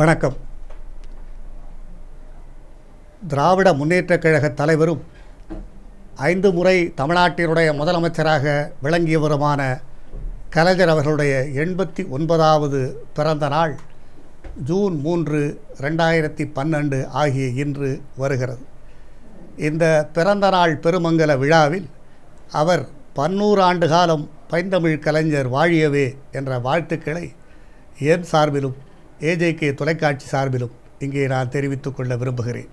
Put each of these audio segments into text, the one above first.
வணக்கம் திராவிட முன்னேற்றக் கழக தலைவரும் ஐந்து முறை தமிழ்நாட்டினுடைய முதலமைச்சராக விளங்கியவருமான கலைஞர் அவர்களுடைய எண்பத்தி ஒன்பதாவது பிறந்த நாள் ஜூன் மூன்று ரெண்டாயிரத்தி பன்னெண்டு ஆகிய இன்று வருகிறது இந்த பிறந்த நாள் பெருமங்கல விழாவில் அவர் பன்னூறு ஆண்டு காலம் பைந்தமிழ் கலைஞர் வாழியவே என்ற வாழ்த்துக்களை என் சார்பிலும் ஏஜேகே தொலைக்காட்சி சார்பிலும் இங்கே நான் தெரிவித்துக் கொள்ள விரும்புகிறேன்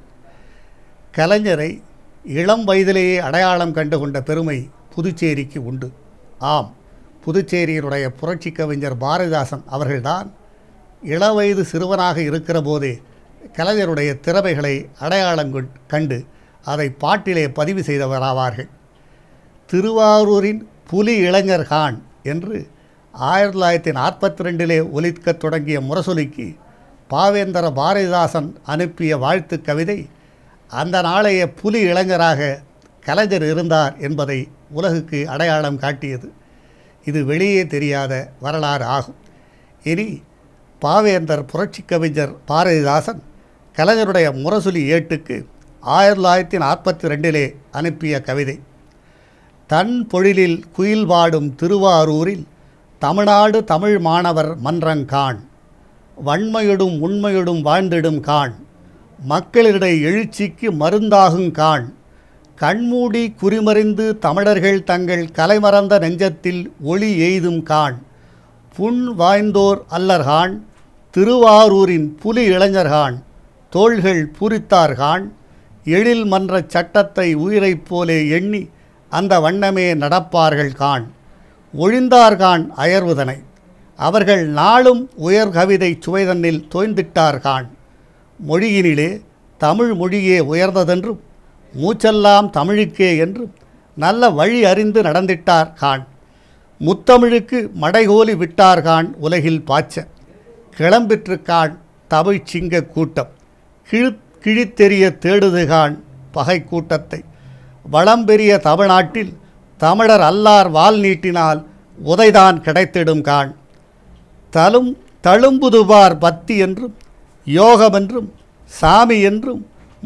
கலைஞரை இளம் வயதிலேயே அடையாளம் கண்டு கொண்ட பெருமை புதுச்சேரிக்கு உண்டு ஆம் புதுச்சேரியினுடைய புரட்சி கவிஞர் பாரதிதாசன் அவர்கள்தான் இளவயது சிறுவனாக இருக்கிற போதே கலைஞருடைய திறமைகளை அடையாளம் கண்டு அதை பாட்டிலே பதிவு செய்தவராவார்கள் திருவாரூரின் புலி இளைஞர் கான் என்று ஆயிரத்தி தொள்ளாயிரத்தி நாற்பத்தி ரெண்டிலே ஒலிக்க தொடங்கிய முரசொலிக்கு பாவேந்தர பாரதிதாசன் அனுப்பிய வாழ்த்து கவிதை அந்த நாளைய புலி இளைஞராக கலைஞர் இருந்தார் என்பதை உலகுக்கு அடையாளம் காட்டியது இது வெளியே தெரியாத வரலாறு ஆகும் இனி பாவேந்தர் புரட்சி கவிஞர் பாரதிதாசன் கலைஞருடைய முரசொலி ஏட்டுக்கு ஆயிரத்தி தொள்ளாயிரத்தி நாற்பத்தி ரெண்டிலே அனுப்பிய கவிதை தன் பொழிலில் குயில் வாடும் திருவாரூரில் தமிழ்நாடு தமிழ் மாணவர் மன்றங்கான் வன்மையிடும் உண்மையிடும் வாழ்ந்திடும் கான் மக்களிடை எழுச்சிக்கு மருந்தாகும் கான் கண்மூடி குறிமறிந்து தமிழர்கள் தங்கள் கலைமறந்த நெஞ்சத்தில் ஒளி எய்தும் கான் புண் வாய்ந்தோர் அல்லர்கான் திருவாரூரின் புலி இளைஞர்கான் தோள்கள் பூரித்தார்கான் எழில் மன்ற சட்டத்தை உயிரைப் போலே எண்ணி அந்த வண்ணமே நடப்பார்கள் கான் ஒழிந்தார்கான் அயர்வுதனை அவர்கள் நாளும் உயர் கவிதை சுவைதன்னில் தோய்ந்திட்டார்கான் மொழியினிலே தமிழ் மொழியே உயர்ந்ததென்றும் மூச்செல்லாம் தமிழுக்கே என்றும் நல்ல வழி அறிந்து நடந்திட்டார் கான் முத்தமிழுக்கு மடைகோலி விட்டார்கான் உலகில் பாய்ச்ச கிளம்பிற்றுக்கான் தமிழ் சிங்க கூட்டம் கிழி கிழித்தெறிய தேடுதுகான் பகை கூட்டத்தை வளம்பெரிய தமிழ்நாட்டில் தமிழர் அல்லார் வால் நீட்டினால் உதைதான் கிடைத்திடும் காண் தலும் தழும்புதுவார் பக்தி என்றும் யோகம் என்றும் சாமி என்றும்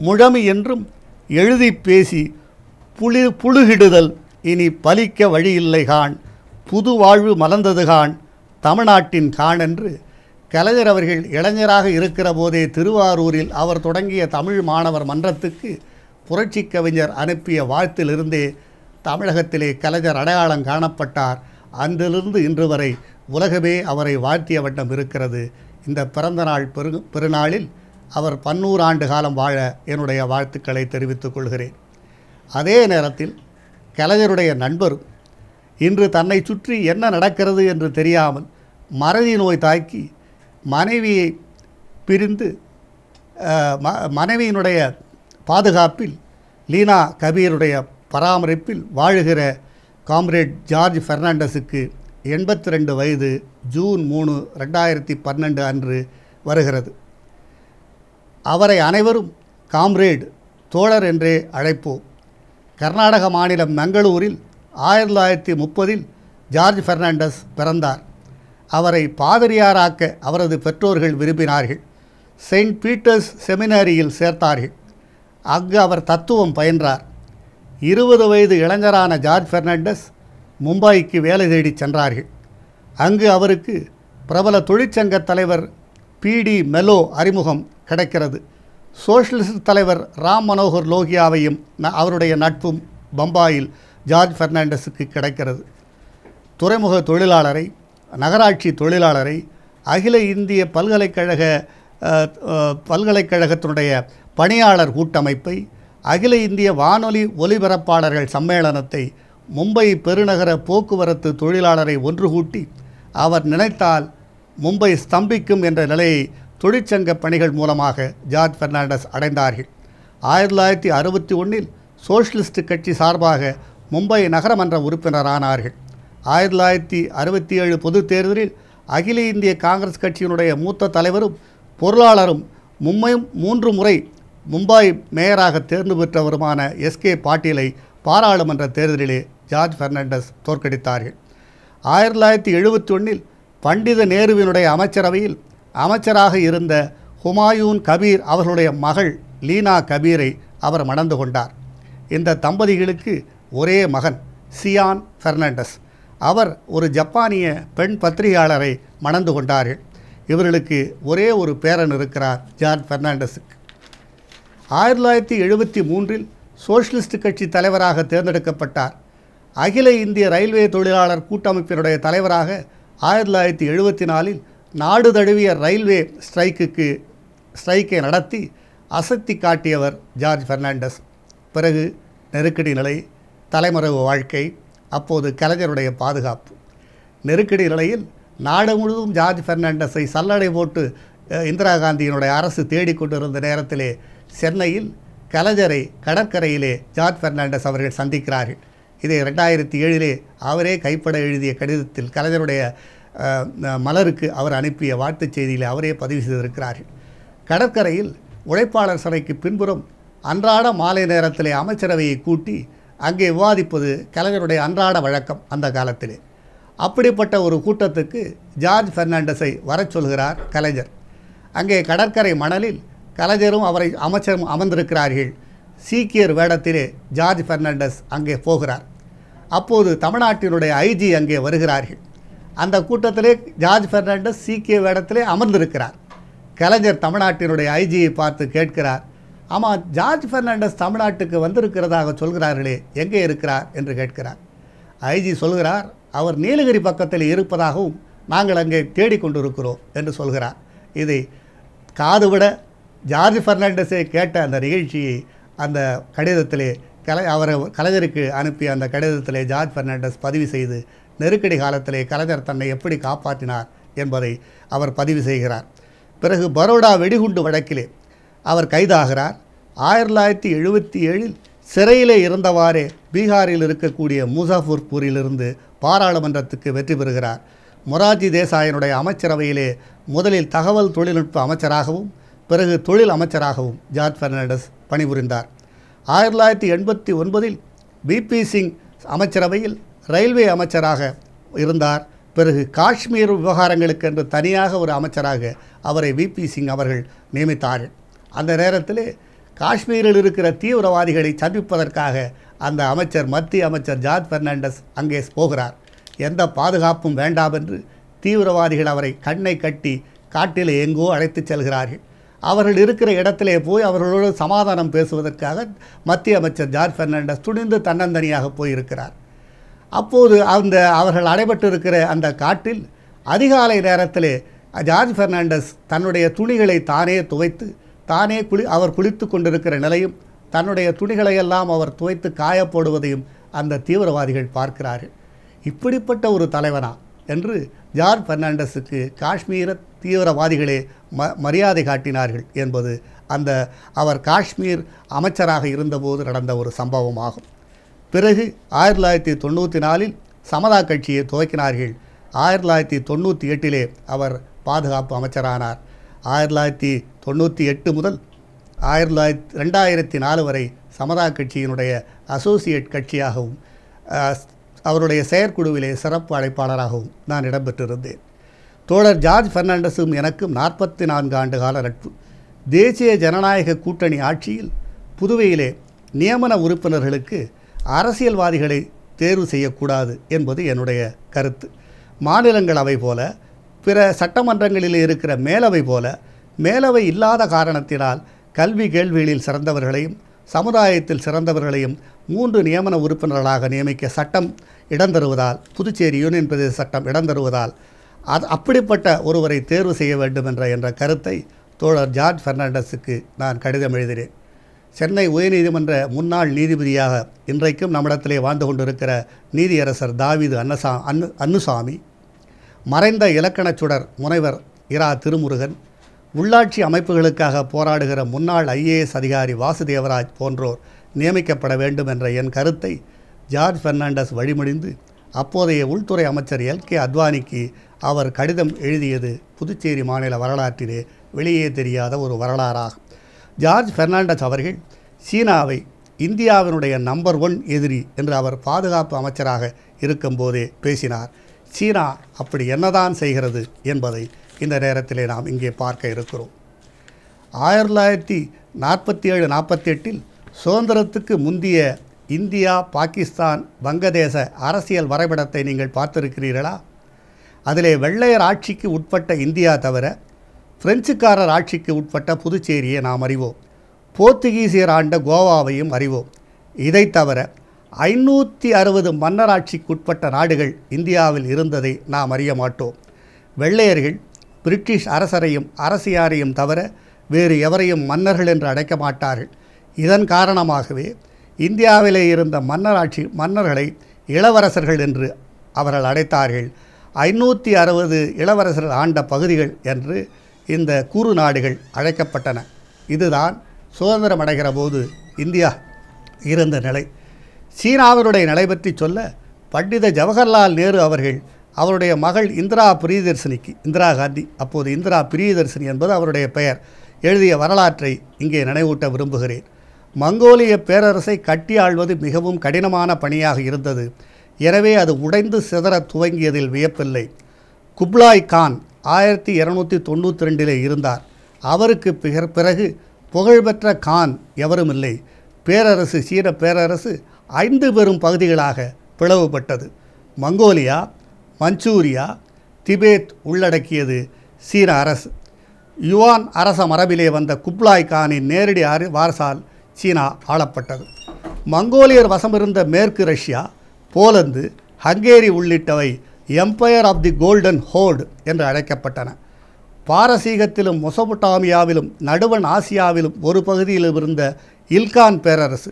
முழமி என்றும் எழுதி பேசி புளி புழுகிடுதல் இனி பலிக்க வழியில்லை காண் புது வாழ்வு மலர்ந்தது காண் தமிழ்நாட்டின் காண் என்று கலைஞர் அவர்கள் இளைஞராக இருக்கிற போதே திருவாரூரில் அவர் தொடங்கிய தமிழ் மாணவர் மன்றத்துக்கு புரட்சி கவிஞர் அனுப்பிய வாழ்த்திலிருந்தே தமிழகத்திலே கலைஞர் அடையாளம் காணப்பட்டார் அன்றிலிருந்து இன்று வரை உலகமே அவரை வாழ்த்திய வண்ணம் இருக்கிறது இந்த பிறந்த நாள் பெரு பெருநாளில் அவர் பன்னூறு ஆண்டு காலம் வாழ என்னுடைய வாழ்த்துக்களை தெரிவித்துக் கொள்கிறேன் அதே நேரத்தில் கலைஞருடைய நண்பரும் இன்று தன்னை சுற்றி என்ன நடக்கிறது என்று தெரியாமல் மறதி நோய் தாக்கி மனைவியை பிரிந்து ம மனைவியினுடைய பாதுகாப்பில் லீனா கபீருடைய பராமரிப்பில் வாழுகிற காம்ரேட் ஜார்ஜ் ஃபெர்னாண்டஸுக்கு எண்பத்தி ரெண்டு வயது ஜூன் மூணு ரெண்டாயிரத்தி பன்னெண்டு அன்று வருகிறது அவரை அனைவரும் காம்ரேட் தோழர் என்றே அழைப்போம் கர்நாடக மாநிலம் மங்களூரில் ஆயிரத்தி தொள்ளாயிரத்தி முப்பதில் ஜார்ஜ் ஃபெர்னாண்டஸ் பிறந்தார் அவரை பாதிரியாராக்க அவரது பெற்றோர்கள் விரும்பினார்கள் செயின்ட் பீட்டர்ஸ் செமினாரியில் சேர்த்தார்கள் அங்கு அவர் தத்துவம் பயின்றார் இருபது வயது இளைஞரான ஜார்ஜ் ஃபெர்னாண்டஸ் மும்பாய்க்கு வேலை தேடி சென்றார்கள் அங்கு அவருக்கு பிரபல தொழிற்சங்க தலைவர் பிடி மெலோ அறிமுகம் கிடைக்கிறது சோஷலிஸ்ட் தலைவர் ராம் மனோகர் லோகியாவையும் அவருடைய நட்பும் பம்பாயில் ஜார்ஜ் ஃபெர்னாண்டஸுக்கு கிடைக்கிறது துறைமுக தொழிலாளரை நகராட்சி தொழிலாளரை அகில இந்திய பல்கலைக்கழக பல்கலைக்கழகத்தினுடைய பணியாளர் கூட்டமைப்பை அகில இந்திய வானொலி ஒலிபரப்பாளர்கள் சம்மேளனத்தை மும்பை பெருநகர போக்குவரத்து தொழிலாளரை ஒன்றுகூட்டி அவர் நினைத்தால் மும்பை ஸ்தம்பிக்கும் என்ற நிலையை தொழிற்சங்க பணிகள் மூலமாக ஜார்ஜ் பெர்னாண்டஸ் அடைந்தார்கள் ஆயிரத்தி தொள்ளாயிரத்தி அறுபத்தி ஒன்றில் சோஷலிஸ்ட் கட்சி சார்பாக மும்பை நகரமன்ற உறுப்பினரானார்கள் ஆயிரத்தி தொள்ளாயிரத்தி அறுபத்தி ஏழு பொதுத் தேர்தலில் அகில இந்திய காங்கிரஸ் கட்சியினுடைய மூத்த தலைவரும் பொருளாளரும் மும்மையும் மூன்று முறை மும்பாய் மேயராக தேர்ந்து பெற்றவருமான எஸ்கே பாட்டீலை பாராளுமன்ற தேர்தலிலே ஜார்ஜ் பெர்னாண்டஸ் தோற்கடித்தார்கள் ஆயிரத்தி தொள்ளாயிரத்தி எழுபத்தி ஒன்றில் பண்டித நேருவினுடைய அமைச்சரவையில் அமைச்சராக இருந்த ஹுமாயூன் கபீர் அவர்களுடைய மகள் லீனா கபீரை அவர் மணந்து கொண்டார் இந்த தம்பதிகளுக்கு ஒரே மகன் சியான் பெர்னாண்டஸ் அவர் ஒரு ஜப்பானிய பெண் பத்திரிகையாளரை மணந்து கொண்டார்கள் இவர்களுக்கு ஒரே ஒரு பேரன் இருக்கிறார் ஜார்ஜ் ஃபெர்னாண்டஸுக்கு ஆயிரத்தி தொள்ளாயிரத்தி எழுபத்தி மூன்றில் சோஷலிஸ்ட் கட்சி தலைவராக தேர்ந்தெடுக்கப்பட்டார் அகில இந்திய ரயில்வே தொழிலாளர் கூட்டமைப்பினுடைய தலைவராக ஆயிரத்தி தொள்ளாயிரத்தி எழுபத்தி நாலில் நாடு தழுவிய ரயில்வே ஸ்ட்ரைக்குக்கு ஸ்ட்ரைக்கை நடத்தி அசக்தி காட்டியவர் ஜார்ஜ் ஃபெர்னாண்டஸ் பிறகு நெருக்கடி நிலை தலைமறைவு வாழ்க்கை அப்போது கலைஞருடைய பாதுகாப்பு நெருக்கடி நிலையில் நாடு முழுவதும் ஜார்ஜ் ஃபெர்னாண்டஸை சல்லடை போட்டு இந்திரா காந்தியினுடைய அரசு தேடிக்கொண்டிருந்த நேரத்திலே சென்னையில் கலைஞரை கடற்கரையிலே ஜார்ஜ் பெர்னாண்டஸ் அவர்கள் சந்திக்கிறார்கள் இதை ரெண்டாயிரத்தி ஏழிலே அவரே கைப்பட எழுதிய கடிதத்தில் கலைஞருடைய மலருக்கு அவர் அனுப்பிய வாழ்த்துச் செய்தியில் அவரே பதிவு செய்திருக்கிறார்கள் கடற்கரையில் உழைப்பாளர் சபைக்கு பின்புறம் அன்றாட மாலை நேரத்திலே அமைச்சரவையை கூட்டி அங்கே விவாதிப்பது கலைஞருடைய அன்றாட வழக்கம் அந்த காலத்திலே அப்படிப்பட்ட ஒரு கூட்டத்துக்கு ஜார்ஜ் பெர்னாண்டஸை வரச் சொல்கிறார் கலைஞர் அங்கே கடற்கரை மணலில் கலைஞரும் அவரை அமைச்சரும் அமர்ந்திருக்கிறார்கள் சீக்கியர் வேடத்திலே ஜார்ஜ் பெர்னாண்டஸ் அங்கே போகிறார் அப்போது தமிழ்நாட்டினுடைய ஐஜி அங்கே வருகிறார்கள் அந்த கூட்டத்திலே ஜார்ஜ் பெர்னாண்டஸ் சீக்கிய வேடத்திலே அமர்ந்திருக்கிறார் கலைஞர் தமிழ்நாட்டினுடைய ஐஜியை பார்த்து கேட்கிறார் ஆமாம் ஜார்ஜ் பெர்னாண்டஸ் தமிழ்நாட்டுக்கு வந்திருக்கிறதாக சொல்கிறார்களே எங்கே இருக்கிறார் என்று கேட்கிறார் ஐஜி சொல்கிறார் அவர் நீலகிரி பக்கத்தில் இருப்பதாகவும் நாங்கள் அங்கே தேடிக்கொண்டிருக்கிறோம் என்று சொல்கிறார் இதை காதுவிட ஜார்ஜ் ஃபெர்னாண்டஸை கேட்ட அந்த நிகழ்ச்சியை அந்த கடிதத்திலே கலை அவரை கலைஞருக்கு அனுப்பிய அந்த கடிதத்திலே ஜார்ஜ் ஃபெர்னாண்டஸ் பதிவு செய்து நெருக்கடி காலத்திலே கலைஞர் தன்னை எப்படி காப்பாற்றினார் என்பதை அவர் பதிவு செய்கிறார் பிறகு பரோடா வெடிகுண்டு வழக்கிலே அவர் கைதாகிறார் ஆயிரத்தி தொள்ளாயிரத்தி எழுபத்தி ஏழில் சிறையிலே இருந்தவாறே பீகாரில் இருக்கக்கூடிய முசாஃபர்பூரிலிருந்து பாராளுமன்றத்துக்கு வெற்றி பெறுகிறார் மொராஜி தேசாயனுடைய அமைச்சரவையிலே முதலில் தகவல் தொழில்நுட்ப அமைச்சராகவும் பிறகு தொழில் அமைச்சராகவும் ஜார்ஜ் பெர்னாண்டஸ் பணிபுரிந்தார் ஆயிரத்தி தொள்ளாயிரத்தி எண்பத்தி ஒன்பதில் பிபி சிங் அமைச்சரவையில் ரயில்வே அமைச்சராக இருந்தார் பிறகு காஷ்மீர் விவகாரங்களுக்கு என்று தனியாக ஒரு அமைச்சராக அவரை விபி சிங் அவர்கள் நியமித்தார் அந்த நேரத்தில் காஷ்மீரில் இருக்கிற தீவிரவாதிகளை சந்திப்பதற்காக அந்த அமைச்சர் மத்திய அமைச்சர் ஜார்ஜ் பெர்னாண்டஸ் அங்கே போகிறார் எந்த பாதுகாப்பும் வேண்டாம் என்று தீவிரவாதிகள் அவரை கண்ணை கட்டி காட்டில் எங்கோ அழைத்து செல்கிறார்கள் அவர்கள் இருக்கிற இடத்திலே போய் அவர்களோடு சமாதானம் பேசுவதற்காக மத்திய அமைச்சர் ஜார்ஜ் பெர்னாண்டஸ் துணிந்து தன்னந்தனியாக போயிருக்கிறார் அப்போது அந்த அவர்கள் அடைபட்டிருக்கிற இருக்கிற அந்த காட்டில் அதிகாலை நேரத்தில் ஜார்ஜ் பெர்னாண்டஸ் தன்னுடைய துணிகளை தானே துவைத்து தானே குளி அவர் குளித்து கொண்டிருக்கிற நிலையும் தன்னுடைய துணிகளையெல்லாம் அவர் துவைத்து காயப்போடுவதையும் அந்த தீவிரவாதிகள் பார்க்கிறார்கள் இப்படிப்பட்ட ஒரு தலைவனா என்று ஜார்ஜ் பெர்னாண்டஸுக்கு காஷ்மீர தீவிரவாதிகளே ம மரியாதை காட்டினார்கள் என்பது அந்த அவர் காஷ்மீர் அமைச்சராக இருந்தபோது நடந்த ஒரு சம்பவமாகும் பிறகு ஆயிரத்தி தொள்ளாயிரத்தி தொண்ணூற்றி நாலில் சமதா கட்சியை துவக்கினார்கள் ஆயிரத்தி தொள்ளாயிரத்தி தொண்ணூற்றி எட்டிலே அவர் பாதுகாப்பு அமைச்சரானார் ஆயிரத்தி தொள்ளாயிரத்தி தொண்ணூற்றி எட்டு முதல் ஆயிரத்தி தொள்ளாயிரத்தி ரெண்டாயிரத்தி நாலு வரை சமதா கட்சியினுடைய அசோசியேட் கட்சியாகவும் அவருடைய செயற்குழுவிலே சிறப்பு அழைப்பாளராகவும் நான் இடம்பெற்றிருந்தேன் தோழர் ஜார்ஜ் பெர்னாண்டஸும் எனக்கும் நாற்பத்தி நான்கு ஆண்டு கால நட்பு தேசிய ஜனநாயக கூட்டணி ஆட்சியில் புதுவையிலே நியமன உறுப்பினர்களுக்கு அரசியல்வாதிகளை தேர்வு செய்யக்கூடாது என்பது என்னுடைய கருத்து மாநிலங்களவை போல பிற சட்டமன்றங்களில் இருக்கிற மேலவை போல மேலவை இல்லாத காரணத்தினால் கல்வி கேள்விகளில் சிறந்தவர்களையும் சமுதாயத்தில் சிறந்தவர்களையும் மூன்று நியமன உறுப்பினர்களாக நியமிக்க சட்டம் இடம் தருவதால் புதுச்சேரி யூனியன் பிரதேச சட்டம் இடம் தருவதால் அது அப்படிப்பட்ட ஒருவரை தேர்வு செய்ய வேண்டும் என்ற என்ற கருத்தை தோழர் ஜார்ஜ் ஃபெர்னாண்டஸுக்கு நான் கடிதம் எழுதினேன் சென்னை உயர்நீதிமன்ற முன்னாள் நீதிபதியாக இன்றைக்கும் நம்மிடத்திலே வாழ்ந்து கொண்டிருக்கிற நீதியரசர் தாவிது அன்னசா அன்னு அன்னுசாமி மறைந்த இலக்கணச்சுடர் முனைவர் இரா திருமுருகன் உள்ளாட்சி அமைப்புகளுக்காக போராடுகிற முன்னாள் ஐஏஎஸ் அதிகாரி வாசுதேவராஜ் போன்றோர் நியமிக்கப்பட வேண்டும் என்ற என் கருத்தை ஜார்ஜ் பெர்னாண்டஸ் வழிமொழிந்து அப்போதைய உள்துறை அமைச்சர் எல் கே அத்வானிக்கு அவர் கடிதம் எழுதியது புதுச்சேரி மாநில வரலாற்றிலே வெளியே தெரியாத ஒரு வரலாறாகும் ஜார்ஜ் பெர்னாண்டஸ் அவர்கள் சீனாவை இந்தியாவினுடைய நம்பர் ஒன் எதிரி என்று அவர் பாதுகாப்பு அமைச்சராக இருக்கும்போதே பேசினார் சீனா அப்படி என்னதான் செய்கிறது என்பதை இந்த நேரத்திலே நாம் இங்கே பார்க்க இருக்கிறோம் ஆயிரத்தி தொள்ளாயிரத்தி நாற்பத்தி ஏழு நாற்பத்தி எட்டில் சுதந்திரத்துக்கு முந்தைய இந்தியா பாகிஸ்தான் வங்கதேச அரசியல் வரைபடத்தை நீங்கள் பார்த்திருக்கிறீர்களா அதிலே வெள்ளையர் ஆட்சிக்கு உட்பட்ட இந்தியா தவிர பிரெஞ்சுக்காரர் ஆட்சிக்கு உட்பட்ட புதுச்சேரியை நாம் அறிவோம் போர்த்துகீசியர் ஆண்ட கோவாவையும் அறிவோம் இதை தவிர ஐநூற்றி அறுபது மன்னராட்சிக்குட்பட்ட நாடுகள் இந்தியாவில் இருந்ததை நாம் அறிய மாட்டோம் வெள்ளையர்கள் பிரிட்டிஷ் அரசரையும் அரசியாரையும் தவிர வேறு எவரையும் மன்னர்கள் என்று அழைக்க மாட்டார்கள் இதன் காரணமாகவே இந்தியாவிலே இருந்த மன்னராட்சி மன்னர்களை இளவரசர்கள் என்று அவர்கள் அழைத்தார்கள் ஐநூற்றி அறுபது இளவரசர்கள் ஆண்ட பகுதிகள் என்று இந்த கூறு நாடுகள் அழைக்கப்பட்டன இதுதான் சுதந்திரம் அடைகிற போது இந்தியா இருந்த நிலை சீனாவினுடைய நிலை பற்றி சொல்ல பண்டித ஜவஹர்லால் நேரு அவர்கள் அவருடைய மகள் இந்திரா பிரியதர்சினிக்கு இந்திரா காந்தி அப்போது இந்திரா பிரியதர்சினி என்பது அவருடைய பெயர் எழுதிய வரலாற்றை இங்கே நினைவூட்ட விரும்புகிறேன் மங்கோலிய பேரரசை கட்டி ஆள்வது மிகவும் கடினமான பணியாக இருந்தது எனவே அது உடைந்து சிதற துவங்கியதில் வியப்பில்லை குப்லாய் கான் ஆயிரத்தி இருநூற்றி தொண்ணூற்றி ரெண்டிலே இருந்தார் அவருக்கு பிறகு புகழ்பெற்ற கான் எவரும் இல்லை பேரரசு சீன பேரரசு ஐந்து பெரும் பகுதிகளாக பிளவுபட்டது மங்கோலியா மஞ்சூரியா திபேத் உள்ளடக்கியது சீன அரசு யுவான் அரச மரபிலே வந்த குப்லாய் கானின் நேரடி வாரசால் சீனா ஆளப்பட்டது மங்கோலியர் வசமிருந்த மேற்கு ரஷ்யா போலந்து ஹங்கேரி உள்ளிட்டவை empire of the golden horde என்று அழைக்கப்பட்டன பாரசீகத்திலும் மொசபுட்டாமியாவிலும் நடுவன் ஆசியாவிலும் ஒரு பகுதியில் இருந்த இல்கான் பேரரசு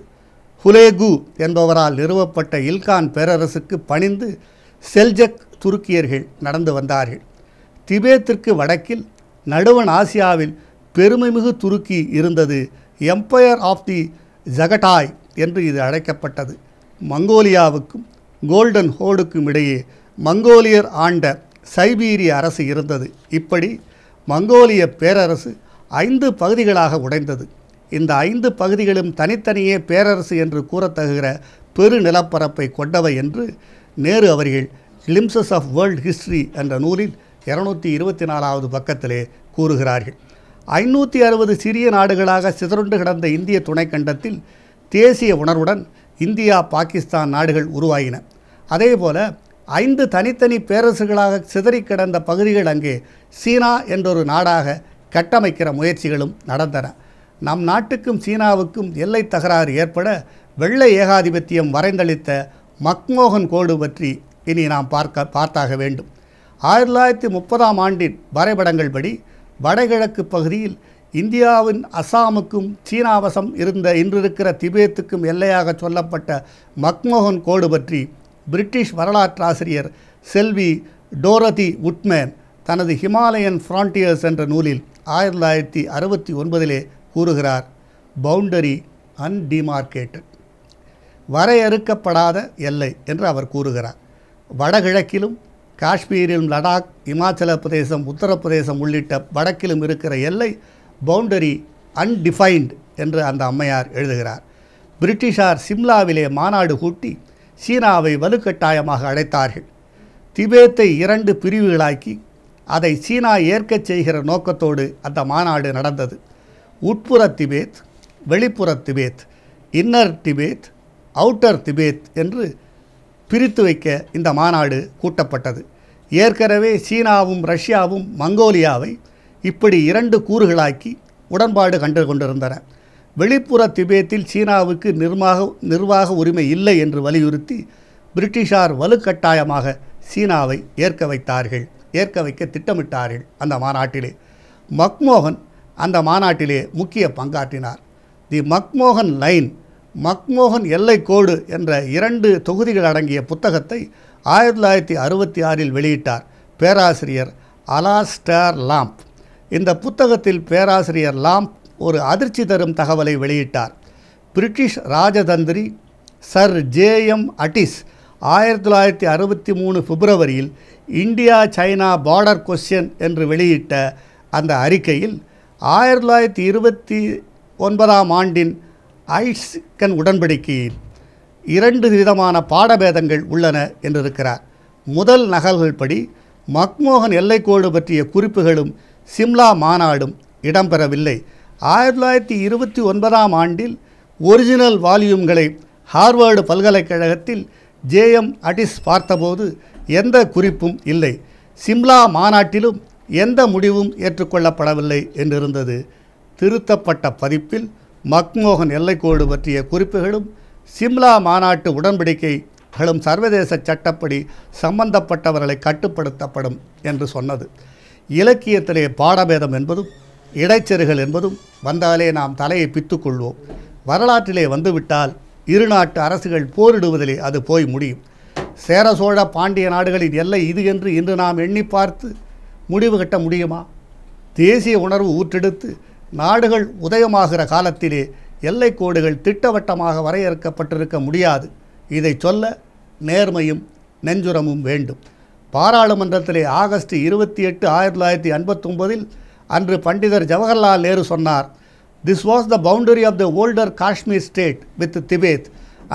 ஹுலேகு என்பவரால் நிறுவப்பட்ட இல்கான் பேரரசுக்கு பணிந்து செல்ஜக் துருக்கியர்கள் நடந்து வந்தார்கள் திபேத்திற்கு வடக்கில் நடுவன் ஆசியாவில் பெருமைமிகு துருக்கி இருந்தது எம்பையர் ஆஃப் தி ஜகடாய் என்று இது அழைக்கப்பட்டது மங்கோலியாவுக்கும் கோல்டன் ஹோடுக்கும் இடையே மங்கோலியர் ஆண்ட சைபீரிய அரசு இருந்தது இப்படி மங்கோலிய பேரரசு ஐந்து பகுதிகளாக உடைந்தது இந்த ஐந்து பகுதிகளும் தனித்தனியே பேரரசு என்று கூறத்தகுகிற பெரு நிலப்பரப்பை கொண்டவை என்று நேரு அவர்கள் கிளிம்சஸ் ஆஃப் வேர்ல்ட் ஹிஸ்ட்ரி என்ற நூலில் இருநூற்றி இருபத்தி நாலாவது பக்கத்திலே கூறுகிறார்கள் ஐநூற்றி அறுபது சிறிய நாடுகளாக சிதறுண்டு கிடந்த இந்திய துணைக்கண்டத்தில் தேசிய உணர்வுடன் இந்தியா பாகிஸ்தான் நாடுகள் உருவாகின அதே ஐந்து தனித்தனி பேரரசுகளாக சிதறி கிடந்த பகுதிகள் அங்கே சீனா என்றொரு நாடாக கட்டமைக்கிற முயற்சிகளும் நடந்தன நம் நாட்டுக்கும் சீனாவுக்கும் எல்லை தகராறு ஏற்பட வெள்ளை ஏகாதிபத்தியம் வரைந்தளித்த மக்மோகன் கோடு பற்றி இனி நாம் பார்க்க பார்த்தாக வேண்டும் ஆயிரத்தி தொள்ளாயிரத்தி முப்பதாம் ஆண்டின் வரைபடங்கள் படி வடகிழக்கு பகுதியில் இந்தியாவின் அசாமுக்கும் சீனாவசம் இருந்த இன்றிருக்கிற திபேத்துக்கும் எல்லையாக சொல்லப்பட்ட மக்மோகன் கோடு பற்றி பிரிட்டிஷ் வரலாற்றாசிரியர் செல்வி டோரதி உட்மேன் தனது ஹிமாலயன் ஃப்ரான்டியர்ஸ் என்ற நூலில் ஆயிரத்தி தொள்ளாயிரத்தி அறுபத்தி ஒன்பதிலே கூறுகிறார் பவுண்டரி அன்டிமார்க்கேட்டட் வரையறுக்கப்படாத எல்லை என்று அவர் கூறுகிறார் வடகிழக்கிலும் காஷ்மீரிலும் லடாக் இமாச்சல பிரதேசம் உத்தரப்பிரதேசம் உள்ளிட்ட வடக்கிலும் இருக்கிற எல்லை பவுண்டரி அன்டிஃபைன்டு என்று அந்த அம்மையார் எழுதுகிறார் பிரிட்டிஷார் சிம்லாவிலே மாநாடு கூட்டி சீனாவை வலுக்கட்டாயமாக அழைத்தார்கள் திபேத்தை இரண்டு பிரிவுகளாக்கி அதை சீனா ஏற்கச் செய்கிற நோக்கத்தோடு அந்த மாநாடு நடந்தது உட்புற திபேத் வெளிப்புற Tibet inner Tibet outer Tibet என்று பிரித்து வைக்க இந்த மாநாடு கூட்டப்பட்டது ஏற்கனவே சீனாவும் ரஷ்யாவும் மங்கோலியாவை இப்படி இரண்டு கூறுகளாக்கி உடன்பாடு கண்டு கொண்டிருந்தன வெளிப்புற திபேத்தில் சீனாவுக்கு நிர்வாக நிர்வாக உரிமை இல்லை என்று வலியுறுத்தி பிரிட்டிஷார் வலுக்கட்டாயமாக சீனாவை ஏற்க வைத்தார்கள் ஏற்க வைக்க திட்டமிட்டார்கள் அந்த மாநாட்டிலே மக்மோகன் அந்த மாநாட்டிலே முக்கிய பங்காற்றினார் தி மக்மோகன் லைன் மக்மோகன் எல்லை கோடு என்ற இரண்டு தொகுதிகள் அடங்கிய புத்தகத்தை ஆயிரத்தி தொள்ளாயிரத்தி அறுபத்தி ஆறில் வெளியிட்டார் பேராசிரியர் அலாஸ்டர் லாம்ப் இந்த புத்தகத்தில் பேராசிரியர் லாம் ஒரு அதிர்ச்சி தரும் தகவலை வெளியிட்டார் பிரிட்டிஷ் ராஜதந்திரி சர் ஜேஎம் அட்டிஸ் ஆயிரத்தி தொள்ளாயிரத்தி அறுபத்தி மூணு பிப்ரவரியில் இந்தியா சைனா பார்டர் கொஸ்டின் என்று வெளியிட்ட அந்த அறிக்கையில் ஆயிரத்தி தொள்ளாயிரத்தி இருபத்தி ஒன்பதாம் ஆண்டின் ஐஸ்கன் உடன்படிக்கையில் இரண்டு விதமான பாடபேதங்கள் உள்ளன என்றிருக்கிறார் முதல் நகல்கள் படி மக்மோகன் எல்லைக்கோடு பற்றிய குறிப்புகளும் சிம்லா மாநாடும் இடம்பெறவில்லை ஆயிரத்தி தொள்ளாயிரத்தி இருபத்தி ஒன்பதாம் ஆண்டில் ஒரிஜினல் வால்யூம்களை ஹார்வர்டு பல்கலைக்கழகத்தில் ஜேஎம் அடிஸ் பார்த்தபோது எந்த குறிப்பும் இல்லை சிம்லா மாநாட்டிலும் எந்த முடிவும் ஏற்றுக்கொள்ளப்படவில்லை என்றிருந்தது திருத்தப்பட்ட பதிப்பில் மக்மோகன் எல்லைக்கோடு பற்றிய குறிப்புகளும் சிம்லா மாநாட்டு உடன்படிக்கைகளும் சர்வதேச சட்டப்படி சம்பந்தப்பட்டவர்களை கட்டுப்படுத்தப்படும் என்று சொன்னது இலக்கியத்திலே பாடபேதம் என்பதும் இடைச்செருகல் என்பதும் வந்தாலே நாம் தலையை பித்துக்கொள்வோம் வரலாற்றிலே வந்துவிட்டால் இரு நாட்டு அரசுகள் போரிடுவதிலே அது போய் முடியும் சேர சோழ பாண்டிய நாடுகளின் எல்லை இது என்று இன்று நாம் எண்ணி பார்த்து முடிவு கட்ட முடியுமா தேசிய உணர்வு ஊற்றெடுத்து நாடுகள் உதயமாகிற காலத்திலே எல்லை கோடுகள் திட்டவட்டமாக வரையறுக்கப்பட்டிருக்க முடியாது இதை சொல்ல நேர்மையும் நெஞ்சுரமும் வேண்டும் பாராளுமன்றத்திலே ஆகஸ்ட் இருபத்தி எட்டு ஆயிரத்தி தொள்ளாயிரத்தி எண்பத்தொம்போதில் அன்று பண்டிதர் ஜவஹர்லால் நேரு சொன்னார் this was the boundary of the older Kashmir state with Tibet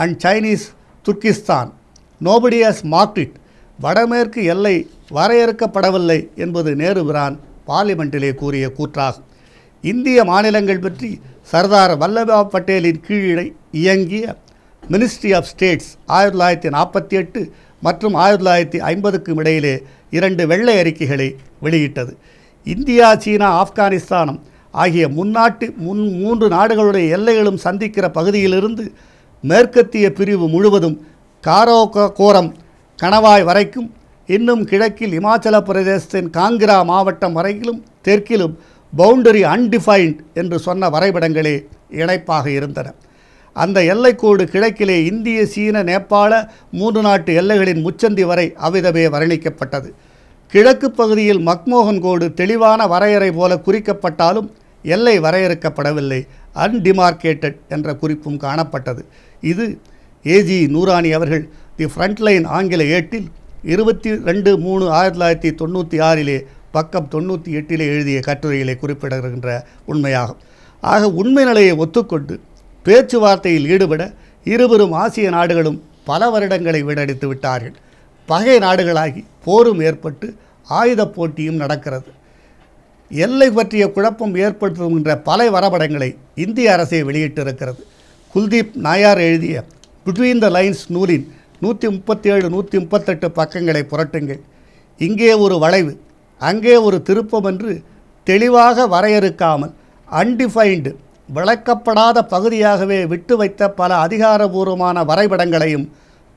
and Chinese Turkistan nobody has marked வடமேற்கு எல்லை வரையறுக்கப்படவில்லை என்பது நேரு பிரான் பார்லிமெண்ட்டிலே கூறிய கூற்றாகும் இந்திய மாநிலங்கள் பற்றி சர்தார் வல்லபாய் பட்டேலின் கீழ் இயங்கிய மினிஸ்ட்ரி ஆஃப் ஸ்டேட்ஸ் ஆயிரத்தி தொள்ளாயிரத்தி நாற்பத்தி எட்டு மற்றும் ஆயிரத்தி தொள்ளாயிரத்தி ஐம்பதுக்கும் இடையிலே இரண்டு வெள்ளை அறிக்கைகளை வெளியிட்டது இந்தியா சீனா ஆப்கானிஸ்தானம் ஆகிய முன்னாட்டு முன் மூன்று நாடுகளுடைய எல்லைகளும் சந்திக்கிற பகுதியிலிருந்து மேற்கத்திய பிரிவு முழுவதும் காரோக கோரம் கணவாய் வரைக்கும் இன்னும் கிழக்கில் இமாச்சல பிரதேசத்தின் காங்கிரா மாவட்டம் வரையிலும் தெற்கிலும் பவுண்டரி அன்டிஃபைன்ட் என்று சொன்ன வரைபடங்களே இணைப்பாக இருந்தன அந்த எல்லைக்கோடு கிழக்கிலே இந்திய சீன நேபாள மூன்று நாட்டு எல்லைகளின் முச்சந்தி வரை அவ்விதமே வர்ணிக்கப்பட்டது கிழக்கு பகுதியில் மக்மோகன் கோடு தெளிவான வரையறை போல குறிக்கப்பட்டாலும் எல்லை வரையறுக்கப்படவில்லை அன்டிமார்க்கேட்டட் என்ற குறிப்பும் காணப்பட்டது இது ஏஜி நூராணி அவர்கள் தி ஃப்ரண்ட்லைன் ஆங்கில ஏட்டில் இருபத்தி ரெண்டு மூணு ஆயிரத்தி தொள்ளாயிரத்தி தொண்ணூற்றி ஆறிலே பக்கம் தொண்ணூற்றி எட்டிலே எழுதிய கட்டுரைகளை குறிப்பிடுகின்ற உண்மையாகும் ஆக உண்மை நிலையை ஒத்துக்கொண்டு பேச்சுவார்த்தையில் ஈடுபட இருவரும் ஆசிய நாடுகளும் பல வருடங்களை வீடடித்து விட்டார்கள் பகை நாடுகளாகி போரும் ஏற்பட்டு ஆயுத போட்டியும் நடக்கிறது எல்லை பற்றிய குழப்பம் ஏற்படுத்துகின்ற பல வரபடங்களை இந்திய அரசே வெளியிட்டிருக்கிறது குல்தீப் நாயார் எழுதிய பிட்வீன் த லைன்ஸ் நூலின் நூற்றி முப்பத்தேழு நூற்றி முப்பத்தெட்டு பக்கங்களை புரட்டுங்கள் இங்கே ஒரு வளைவு அங்கே ஒரு திருப்பம் என்று தெளிவாக வரையறுக்காமல் அன்டிஃபைன்டு விளக்கப்படாத பகுதியாகவே விட்டு வைத்த பல அதிகாரபூர்வமான வரைபடங்களையும்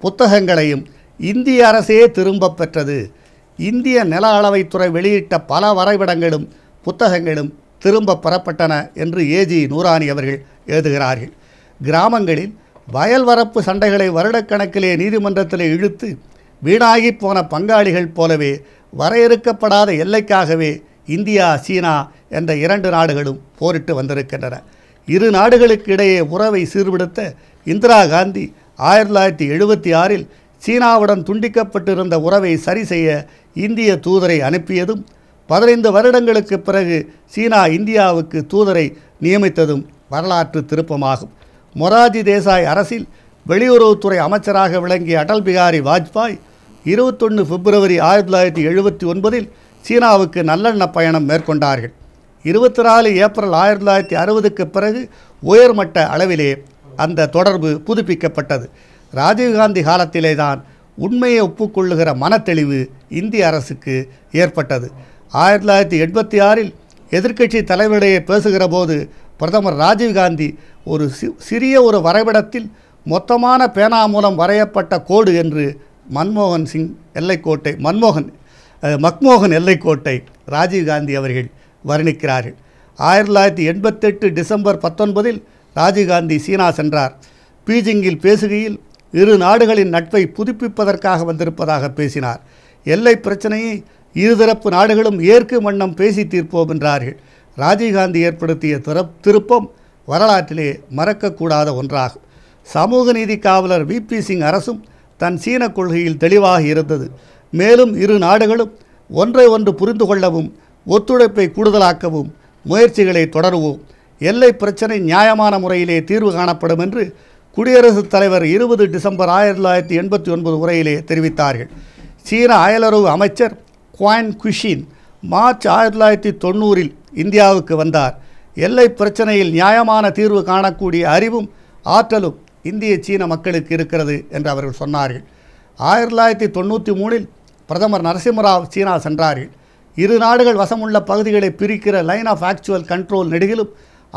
புத்தகங்களையும் இந்திய அரசே திரும்பப் பெற்றது இந்திய நில அளவைத்துறை வெளியிட்ட பல வரைபடங்களும் புத்தகங்களும் திரும்ப பெறப்பட்டன என்று ஏஜி நூரானி அவர்கள் எழுதுகிறார்கள் கிராமங்களில் வயல் வரப்பு சண்டைகளை வருடக்கணக்கிலே நீதிமன்றத்தில் இழுத்து வீணாகி போன பங்காளிகள் போலவே வரையறுக்கப்படாத எல்லைக்காகவே இந்தியா சீனா என்ற இரண்டு நாடுகளும் போரிட்டு வந்திருக்கின்றன இரு நாடுகளுக்கு இடையே உறவை சீர்படுத்த இந்திரா காந்தி ஆயிரத்தி தொள்ளாயிரத்தி எழுபத்தி ஆறில் சீனாவுடன் துண்டிக்கப்பட்டிருந்த உறவை சரி செய்ய இந்திய தூதரை அனுப்பியதும் பதினைந்து வருடங்களுக்கு பிறகு சீனா இந்தியாவுக்கு தூதரை நியமித்ததும் வரலாற்று திருப்பமாகும் மொராஜி தேசாய் அரசில் வெளியுறவுத்துறை அமைச்சராக விளங்கிய அடல் பிகாரி வாஜ்பாய் இருபத்தொன்று பிப்ரவரி ஆயிரத்தி தொள்ளாயிரத்தி எழுபத்தி ஒன்பதில் சீனாவுக்கு நல்லெண்ண பயணம் மேற்கொண்டார்கள் இருபத்தி நாலு ஏப்ரல் ஆயிரத்தி தொள்ளாயிரத்தி அறுபதுக்கு பிறகு உயர்மட்ட அளவிலே அந்த தொடர்பு புதுப்பிக்கப்பட்டது ராஜீவ்காந்தி காலத்திலே தான் உண்மையை ஒப்புக்கொள்ளுகிற மனத்தெளிவு இந்திய அரசுக்கு ஏற்பட்டது ஆயிரத்தி தொள்ளாயிரத்தி எண்பத்தி ஆறில் எதிர்க்கட்சி தலைவரிடையே பேசுகிற போது பிரதமர் ராஜீவ்காந்தி ஒரு சிறிய ஒரு வரைபடத்தில் மொத்தமான பேனா மூலம் வரையப்பட்ட கோடு என்று மன்மோகன் சிங் எல்லைக்கோட்டை மன்மோகன் மக்மோகன் எல்லைக்கோட்டை ராஜீவ்காந்தி அவர்கள் வர்ணிக்கிறார்கள் ஆயிரத்தி தொள்ளாயிரத்தி எண்பத்தெட்டு டிசம்பர் பத்தொன்பதில் ராஜீவ்காந்தி சீனா சென்றார் பீஜிங்கில் பேசுகையில் இரு நாடுகளின் நட்பை புதுப்பிப்பதற்காக வந்திருப்பதாக பேசினார் எல்லை பிரச்சனையை இருதரப்பு நாடுகளும் ஏற்கும் வண்ணம் பேசி தீர்ப்போம் என்றார்கள் ராஜீவ்காந்தி ஏற்படுத்திய திருப்பம் வரலாற்றிலே மறக்கக்கூடாத ஒன்றாகும் சமூக நீதி காவலர் வி பி சிங் அரசும் தன் சீன கொள்கையில் தெளிவாக இருந்தது மேலும் இரு நாடுகளும் ஒன்றை ஒன்று புரிந்து கொள்ளவும் ஒத்துழைப்பை கூடுதலாக்கவும் முயற்சிகளை தொடருவோம் எல்லை பிரச்சினை நியாயமான முறையிலே தீர்வு காணப்படும் என்று குடியரசுத் தலைவர் இருபது டிசம்பர் ஆயிரத்தி தொள்ளாயிரத்தி எண்பத்தி ஒன்பது உரையிலே தெரிவித்தார்கள் சீன அயலுறவு அமைச்சர் குவான் குஷின் மார்ச் ஆயிரத்தி தொள்ளாயிரத்தி தொண்ணூறில் இந்தியாவுக்கு வந்தார் எல்லை பிரச்சனையில் நியாயமான தீர்வு காணக்கூடிய அறிவும் ஆற்றலும் இந்திய சீன மக்களுக்கு இருக்கிறது என்று அவர்கள் சொன்னார்கள் ஆயிரத்தி தொள்ளாயிரத்தி தொண்ணூற்றி மூணில் பிரதமர் நரசிம்மராவ் சீனா சென்றார்கள் இரு நாடுகள் வசமுள்ள பகுதிகளை பிரிக்கிற லைன் ஆஃப் ஆக்சுவல் கண்ட்ரோல் நெடுகிலும்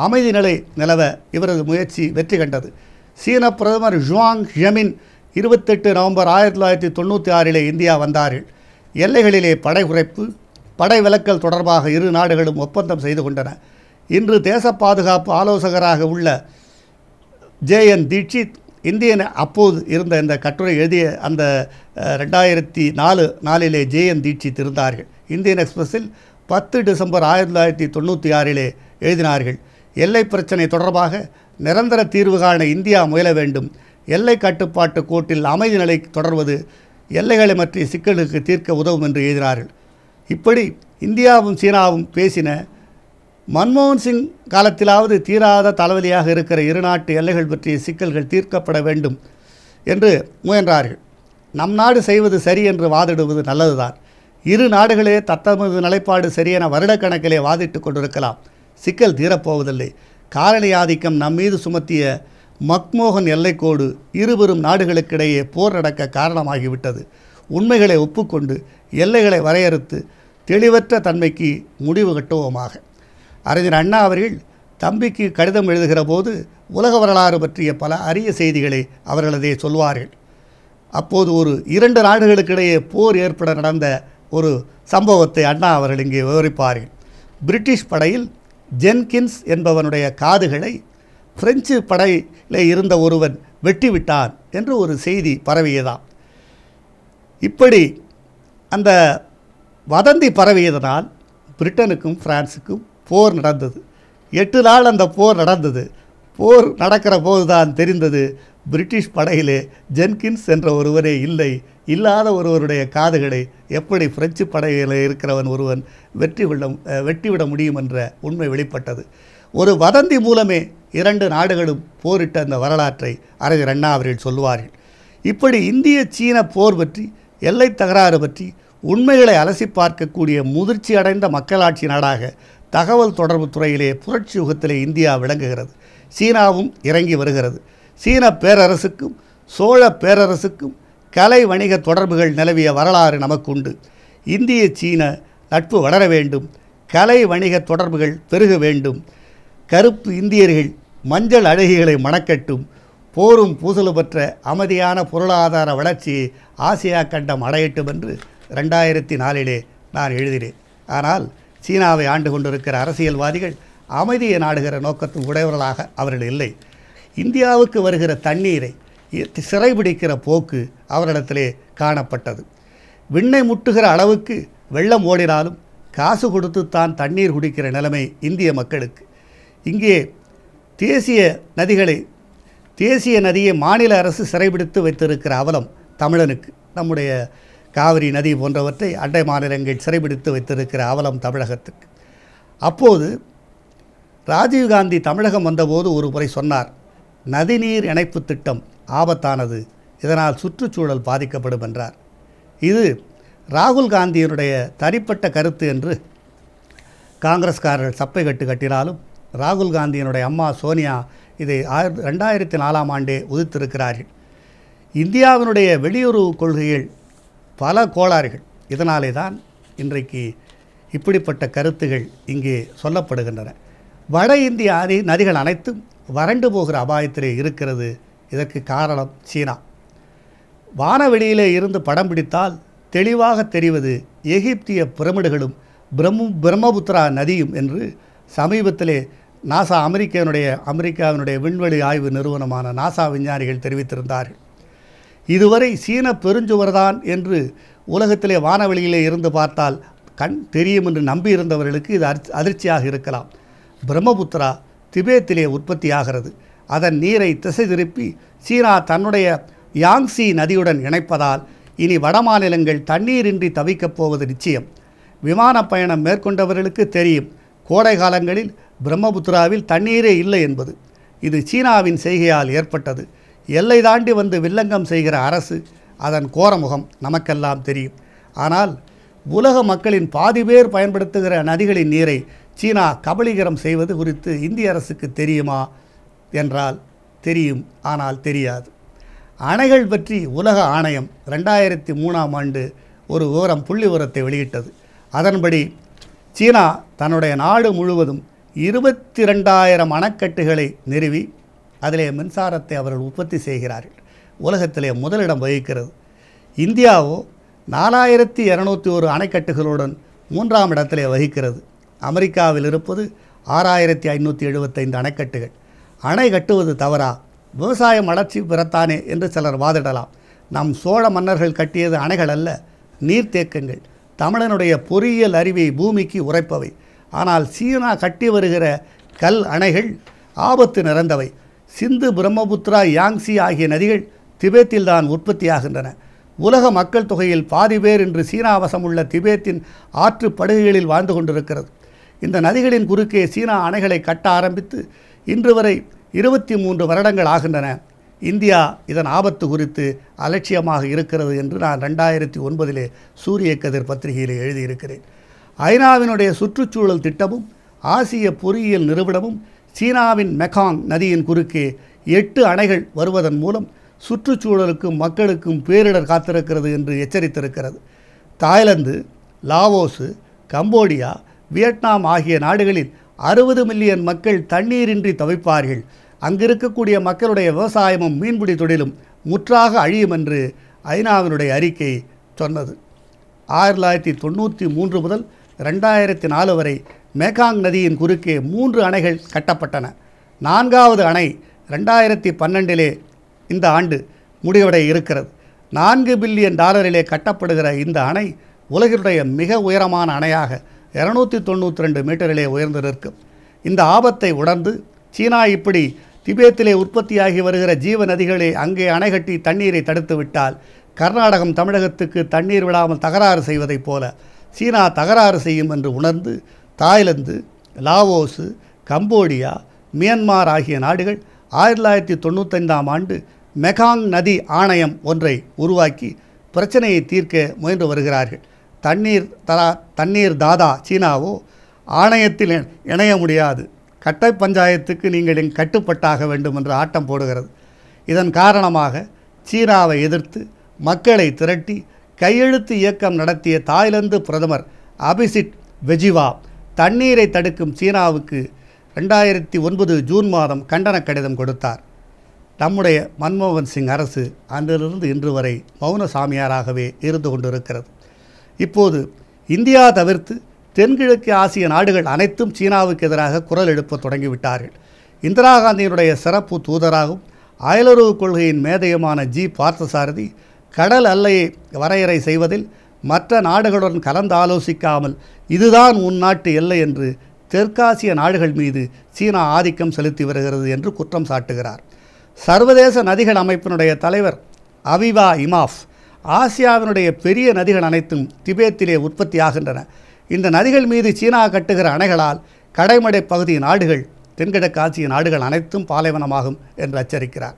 அமைதி நிலை நிலவ இவரது முயற்சி வெற்றி கண்டது சீன பிரதமர் ஜுவாங் ஷமின் இருபத்தெட்டு நவம்பர் ஆயிரத்தி தொள்ளாயிரத்தி தொண்ணூற்றி ஆறிலே இந்தியா வந்தார்கள் எல்லைகளிலே படை குறைப்பு படை விலக்கல் தொடர்பாக இரு நாடுகளும் ஒப்பந்தம் செய்து கொண்டன இன்று தேச பாதுகாப்பு ஆலோசகராக உள்ள ஜே என் தீட்சித் இந்தியன் அப்போது இருந்த இந்த கட்டுரை எழுதிய அந்த ரெண்டாயிரத்தி நாலு நாளிலே ஜேஎன் தீட்சித் இருந்தார்கள் இந்தியன் எக்ஸ்பிரஸில் பத்து டிசம்பர் ஆயிரத்தி தொள்ளாயிரத்தி தொண்ணூற்றி ஆறிலே எழுதினார்கள் எல்லை பிரச்சனை தொடர்பாக நிரந்தர தீர்வு காண இந்தியா முயல வேண்டும் எல்லை கட்டுப்பாட்டு கோட்டில் அமைதி நிலை தொடர்வது எல்லைகளை பற்றி சிக்கலுக்கு தீர்க்க உதவும் என்று எழுதினார்கள் இப்படி இந்தியாவும் சீனாவும் பேசின மன்மோகன் சிங் காலத்திலாவது தீராத தலைவலியாக இருக்கிற இரு நாட்டு எல்லைகள் பற்றிய சிக்கல்கள் தீர்க்கப்பட வேண்டும் என்று முயன்றார்கள் நம் நாடு செய்வது சரி என்று வாதிடுவது நல்லதுதான் இரு நாடுகளே தத்தமது நிலைப்பாடு சரியென வருடக்கணக்கிலே வாதிட்டு கொண்டிருக்கலாம் சிக்கல் தீரப்போவதில்லை காலனி ஆதிக்கம் நம் மீது சுமத்திய மக்மோகன் எல்லைக்கோடு இருவரும் நாடுகளுக்கிடையே போர் நடக்க காரணமாகிவிட்டது உண்மைகளை ஒப்புக்கொண்டு எல்லைகளை வரையறுத்து தெளிவற்ற தன்மைக்கு முடிவு கட்டுவோமாக அறிஞர் அண்ணா அவர்கள் தம்பிக்கு கடிதம் எழுதுகிற போது உலக வரலாறு பற்றிய பல அரிய செய்திகளை அவர்களதே சொல்வார்கள் அப்போது ஒரு இரண்டு நாடுகளுக்கிடையே போர் ஏற்பட நடந்த ஒரு சம்பவத்தை அண்ணா அவர்கள் இங்கே விவரிப்பார்கள் பிரிட்டிஷ் படையில் ஜென்கின்ஸ் என்பவனுடைய காதுகளை பிரெஞ்சு படையில் இருந்த ஒருவன் வெட்டிவிட்டான் என்று ஒரு செய்தி பரவியதாம் இப்படி அந்த வதந்தி பரவியதனால் பிரிட்டனுக்கும் பிரான்ஸுக்கும் போர் நடந்தது எட்டு நாள் அந்த போர் நடந்தது போர் நடக்கிற போது தான் தெரிந்தது பிரிட்டிஷ் படையிலே ஜென்கின்ஸ் என்ற ஒருவரே இல்லை இல்லாத ஒருவருடைய காதுகளை எப்படி பிரெஞ்சு படையில் இருக்கிறவன் ஒருவன் வெற்றி கொள்ள வெட்டிவிட முடியும் என்ற உண்மை வெளிப்பட்டது ஒரு வதந்தி மூலமே இரண்டு நாடுகளும் போரிட்ட அந்த வரலாற்றை அறிஞர் அண்ணா அவர்கள் சொல்வார்கள் இப்படி இந்திய சீன போர் பற்றி எல்லை தகராறு பற்றி உண்மைகளை அலசி பார்க்கக்கூடிய முதிர்ச்சி அடைந்த மக்களாட்சி நாடாக தகவல் தொடர்பு துறையிலே புரட்சி யுகத்திலே இந்தியா விளங்குகிறது சீனாவும் இறங்கி வருகிறது சீன பேரரசுக்கும் சோழ பேரரசுக்கும் கலை வணிக தொடர்புகள் நிலவிய வரலாறு நமக்கு உண்டு இந்திய சீன நட்பு வளர வேண்டும் கலை வணிக தொடர்புகள் பெருக வேண்டும் கருப்பு இந்தியர்கள் மஞ்சள் அழகிகளை மணக்கட்டும் போரும் பூசலு பெற்ற அமைதியான பொருளாதார வளர்ச்சியை ஆசியா கண்டம் அடையட்டும் என்று ரெண்டாயிரத்தி நாலிலே நான் எழுதினேன் ஆனால் சீனாவை ஆண்டு கொண்டிருக்கிற அரசியல்வாதிகள் அமைதியை நாடுகிற நோக்கத்தும் உடையவர்களாக அவர்கள் இல்லை இந்தியாவுக்கு வருகிற தண்ணீரை சிறைபிடிக்கிற போக்கு அவரிடத்திலே காணப்பட்டது விண்ணை முட்டுகிற அளவுக்கு வெள்ளம் ஓடினாலும் காசு கொடுத்து தான் தண்ணீர் குடிக்கிற நிலைமை இந்திய மக்களுக்கு இங்கே தேசிய நதிகளை தேசிய நதியை மாநில அரசு சிறைபிடித்து வைத்திருக்கிற அவலம் தமிழனுக்கு நம்முடைய காவிரி நதி போன்றவற்றை அண்டை மாநிலங்கள் சிறைபிடித்து வைத்திருக்கிற அவலம் தமிழகத்துக்கு அப்போது ராஜீவ்காந்தி தமிழகம் வந்தபோது ஒரு முறை சொன்னார் நதிநீர் இணைப்பு திட்டம் ஆபத்தானது இதனால் சுற்றுச்சூழல் பாதிக்கப்படும் என்றார் இது ராகுல் காந்தியினுடைய தனிப்பட்ட கருத்து என்று காங்கிரஸ்காரர்கள் சப்பை கட்டு கட்டினாலும் ராகுல் காந்தியினுடைய அம்மா சோனியா இதை ஆயிர ரெண்டாயிரத்தி நாலாம் ஆண்டே உதித்திருக்கிறார்கள் இந்தியாவினுடைய வெளியுறவு கொள்கையில் பல கோளாறுகள் இதனாலே தான் இன்றைக்கு இப்படிப்பட்ட கருத்துகள் இங்கே சொல்லப்படுகின்றன வட இந்திய அதி நதிகள் அனைத்தும் வறண்டு போகிற அபாயத்திலே இருக்கிறது இதற்கு காரணம் சீனா வானவெளியிலே இருந்து படம் பிடித்தால் தெளிவாக தெரிவது எகிப்திய பிரமிடுகளும் பிரம்ம பிரம்மபுத்திரா நதியும் என்று சமீபத்திலே நாசா அமெரிக்காவினுடைய அமெரிக்காவினுடைய விண்வெளி ஆய்வு நிறுவனமான நாசா விஞ்ஞானிகள் தெரிவித்திருந்தார்கள் இதுவரை சீன பெருஞ்சுவர்தான் என்று உலகத்திலே வானவெளியிலே இருந்து பார்த்தால் கண் தெரியும் என்று நம்பியிருந்தவர்களுக்கு இது அதிர்ச்சியாக இருக்கலாம் பிரம்மபுத்திரா திபேத்திலே உற்பத்தியாகிறது அதன் நீரை திசை திருப்பி சீனா தன்னுடைய யாங்ஸி நதியுடன் இணைப்பதால் இனி வட மாநிலங்கள் தண்ணீரின்றி தவிக்கப் போவது நிச்சயம் விமான பயணம் மேற்கொண்டவர்களுக்கு தெரியும் கோடை காலங்களில் பிரம்மபுத்திராவில் தண்ணீரே இல்லை என்பது இது சீனாவின் செய்கையால் ஏற்பட்டது எல்லை தாண்டி வந்து வில்லங்கம் செய்கிற அரசு அதன் கோரமுகம் நமக்கெல்லாம் தெரியும் ஆனால் உலக மக்களின் பாதி பேர் பயன்படுத்துகிற நதிகளின் நீரை சீனா கபலீகரம் செய்வது குறித்து இந்திய அரசுக்கு தெரியுமா என்றால் தெரியும் ஆனால் தெரியாது அணைகள் பற்றி உலக ஆணையம் ரெண்டாயிரத்தி மூணாம் ஆண்டு ஒரு விவரம் புள்ளி உரத்தை வெளியிட்டது அதன்படி சீனா தன்னுடைய நாடு முழுவதும் இருபத்தி ரெண்டாயிரம் அணைக்கட்டுகளை நிறுவி அதிலே மின்சாரத்தை அவர்கள் உற்பத்தி செய்கிறார்கள் உலகத்திலே முதலிடம் வகிக்கிறது இந்தியாவோ நாலாயிரத்தி இரநூத்தி ஒரு அணைக்கட்டுகளுடன் மூன்றாம் இடத்திலே வகிக்கிறது அமெரிக்காவில் இருப்பது ஆறாயிரத்தி ஐநூற்றி எழுபத்தைந்து அணைக்கட்டுகள் அணை கட்டுவது தவறா விவசாயம் அடர்ச்சி பெறத்தானே என்று சிலர் வாதிடலாம் நம் சோழ மன்னர்கள் கட்டியது அணைகள் அல்ல நீர்த்தேக்கங்கள் தமிழனுடைய பொறியியல் அறிவை பூமிக்கு உரைப்பவை ஆனால் சீனா கட்டி வருகிற கல் அணைகள் ஆபத்து நிறைந்தவை சிந்து பிரம்மபுத்ரா யாங்ஸி ஆகிய நதிகள் திபெத்தில்தான் உற்பத்தியாகின்றன உலக மக்கள் தொகையில் பாதி பேர் இன்று சீனாவசம் உள்ள திபெத்தின் ஆற்று படுகைகளில் வாழ்ந்து கொண்டிருக்கிறது இந்த நதிகளின் குறுக்கே சீனா அணைகளை கட்ட ஆரம்பித்து இன்று வரை இருபத்தி மூன்று வருடங்கள் ஆகின்றன இந்தியா இதன் ஆபத்து குறித்து அலட்சியமாக இருக்கிறது என்று நான் ரெண்டாயிரத்தி ஒன்பதிலே சூரிய கதிர் பத்திரிகையில் எழுதியிருக்கிறேன் ஐநாவினுடைய சுற்றுச்சூழல் திட்டமும் ஆசிய பொறியியல் நிறுவனமும் சீனாவின் மெகாங் நதியின் குறுக்கே எட்டு அணைகள் வருவதன் மூலம் சுற்றுச்சூழலுக்கும் மக்களுக்கும் பேரிடர் காத்திருக்கிறது என்று எச்சரித்திருக்கிறது தாய்லாந்து லாவோஸு கம்போடியா வியட்நாம் ஆகிய நாடுகளில் அறுபது மில்லியன் மக்கள் தண்ணீரின்றி தவிப்பார்கள் அங்கிருக்கக்கூடிய மக்களுடைய விவசாயமும் மீன்பிடி தொழிலும் முற்றாக அழியும் என்று ஐநாவினுடைய அறிக்கை சொன்னது ஆயிரத்தி தொள்ளாயிரத்தி தொண்ணூற்றி மூன்று முதல் ரெண்டாயிரத்தி நாலு வரை மேகாங் நதியின் குறுக்கே மூன்று அணைகள் கட்டப்பட்டன நான்காவது அணை ரெண்டாயிரத்தி பன்னெண்டிலே இந்த ஆண்டு முடிவடைய இருக்கிறது நான்கு பில்லியன் டாலரிலே கட்டப்படுகிற இந்த அணை உலகினுடைய மிக உயரமான அணையாக இரநூத்தி தொண்ணூற்றி ரெண்டு மீட்டரிலே உயர்ந்து நிற்கும் இந்த ஆபத்தை உணர்ந்து சீனா இப்படி திபேத்திலே உற்பத்தியாகி வருகிற ஜீவ நதிகளை அங்கே அணை கட்டி தண்ணீரை தடுத்து விட்டால் கர்நாடகம் தமிழகத்துக்கு தண்ணீர் விடாமல் தகராறு செய்வதைப் போல சீனா தகராறு செய்யும் என்று உணர்ந்து தாய்லாந்து லாவோஸு கம்போடியா மியன்மார் ஆகிய நாடுகள் ஆயிரத்தி தொள்ளாயிரத்தி தொண்ணூத்தைந்தாம் ஆண்டு மெகாங் நதி ஆணையம் ஒன்றை உருவாக்கி பிரச்சனையை தீர்க்க முயன்று வருகிறார்கள் தண்ணீர் தரா தண்ணீர் தாதா சீனாவோ ஆணையத்தில் இணைய முடியாது கட்டை பஞ்சாயத்துக்கு நீங்கள் இங்கு கட்டுப்பட்டாக வேண்டும் என்று ஆட்டம் போடுகிறது இதன் காரணமாக சீனாவை எதிர்த்து மக்களை திரட்டி கையெழுத்து இயக்கம் நடத்திய தாய்லாந்து பிரதமர் அபிசிட் வெஜிவா தண்ணீரை தடுக்கும் சீனாவுக்கு ரெண்டாயிரத்தி ஒன்பது ஜூன் மாதம் கண்டன கடிதம் கொடுத்தார் நம்முடைய மன்மோகன் சிங் அரசு அன்றிலிருந்து இன்று வரை மௌன சாமியாராகவே இருந்து கொண்டிருக்கிறது இப்போது இந்தியா தவிர்த்து தென்கிழக்கு ஆசிய நாடுகள் அனைத்தும் சீனாவுக்கு எதிராக குரல் எழுப்ப தொடங்கிவிட்டார்கள் இந்திரா காந்தியினுடைய சிறப்பு தூதராகவும் அயலுறவு கொள்கையின் மேதையுமான ஜி பார்த்தசாரதி கடல் அல்லையை வரையறை செய்வதில் மற்ற நாடுகளுடன் கலந்து ஆலோசிக்காமல் இதுதான் உன் நாட்டு எல்லை என்று தெற்காசிய நாடுகள் மீது சீனா ஆதிக்கம் செலுத்தி வருகிறது என்று குற்றம் சாட்டுகிறார் சர்வதேச நதிகள் அமைப்பினுடைய தலைவர் அவிவா இமாஃப் ஆசியாவினுடைய பெரிய நதிகள் அனைத்தும் திபேத்திலே உற்பத்தியாகின்றன இந்த நதிகள் மீது சீனா கட்டுகிற அணைகளால் கடைமடை பகுதி நாடுகள் தென்கிழக்காசிய நாடுகள் அனைத்தும் பாலைவனமாகும் என்று எச்சரிக்கிறார்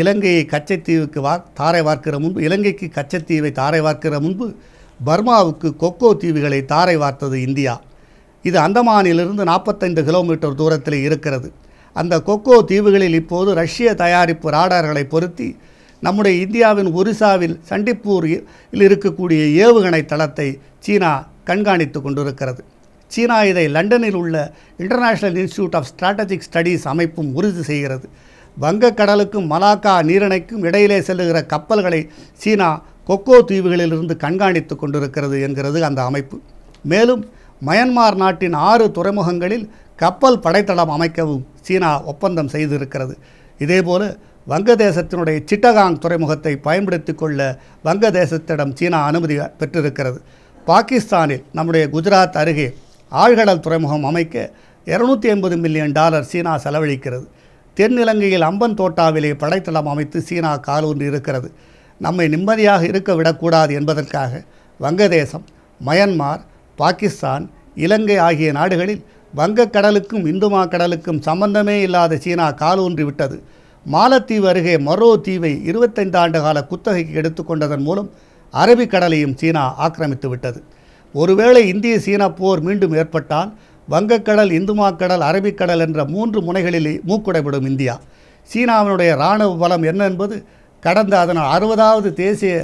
இலங்கையை கச்சத்தீவுக்கு வா தாரை வார்க்கிற முன்பு இலங்கைக்கு கச்சத்தீவை தாரை வார்க்கிற முன்பு பர்மாவுக்கு கொக்கோ தீவுகளை தாரை வார்த்தது இந்தியா இது அந்தமானிலிருந்து நாற்பத்தைந்து கிலோமீட்டர் தூரத்தில் இருக்கிறது அந்த கொக்கோ தீவுகளில் இப்போது ரஷ்ய தயாரிப்பு ராடார்களை பொருத்தி நம்முடைய இந்தியாவின் ஒரிசாவில் சண்டிப்பூரில் இருக்கக்கூடிய ஏவுகணை தளத்தை சீனா கண்காணித்து கொண்டிருக்கிறது சீனா இதை லண்டனில் உள்ள international institute of strategic studies அமைப்பும் உறுதி செய்கிறது வங்கக்கடலுக்கும் மலாக்கா நீரிணைக்கும் இடையிலே செல்லுகிற கப்பல்களை சீனா கொக்கோ தீவுகளிலிருந்து கண்காணித்து கொண்டிருக்கிறது என்கிறது அந்த அமைப்பு மேலும் மயன்மார் நாட்டின் ஆறு துறைமுகங்களில் கப்பல் படைத்தளம் அமைக்கவும் சீனா ஒப்பந்தம் செய்திருக்கிறது இதேபோல வங்கதேசத்தினுடைய சிட்டகாங் துறைமுகத்தை பயன்படுத்தி கொள்ள வங்கதேசத்திடம் சீனா அனுமதி பெற்றிருக்கிறது பாகிஸ்தானில் நம்முடைய குஜராத் அருகே ஆழ்கடல் துறைமுகம் அமைக்க இரநூத்தி ஐம்பது மில்லியன் டாலர் சீனா செலவழிக்கிறது தென்னிலங்கையில் அம்பன் தோட்டாவிலே படைத்தளம் அமைத்து சீனா கால் இருக்கிறது நம்மை நிம்மதியாக இருக்க விடக்கூடாது என்பதற்காக வங்கதேசம் மயன்மார் பாகிஸ்தான் இலங்கை ஆகிய நாடுகளில் வங்கக்கடலுக்கும் இந்துமா கடலுக்கும் சம்பந்தமே இல்லாத சீனா காலூன்றி விட்டது மாலத்தீவு அருகே மரோ தீவை இருபத்தைந்து ஆண்டு கால குத்தகைக்கு எடுத்துக்கொண்டதன் மூலம் அரபிக்கடலையும் சீனா ஆக்கிரமித்து விட்டது ஒருவேளை இந்திய சீனா போர் மீண்டும் ஏற்பட்டால் வங்கக்கடல் இந்துமாக்கடல் அரபிக்கடல் என்ற மூன்று முனைகளில் மூக்குடைபடும் இந்தியா சீனாவினுடைய இராணுவ பலம் என்ன என்பது கடந்த அதன் அறுபதாவது தேசிய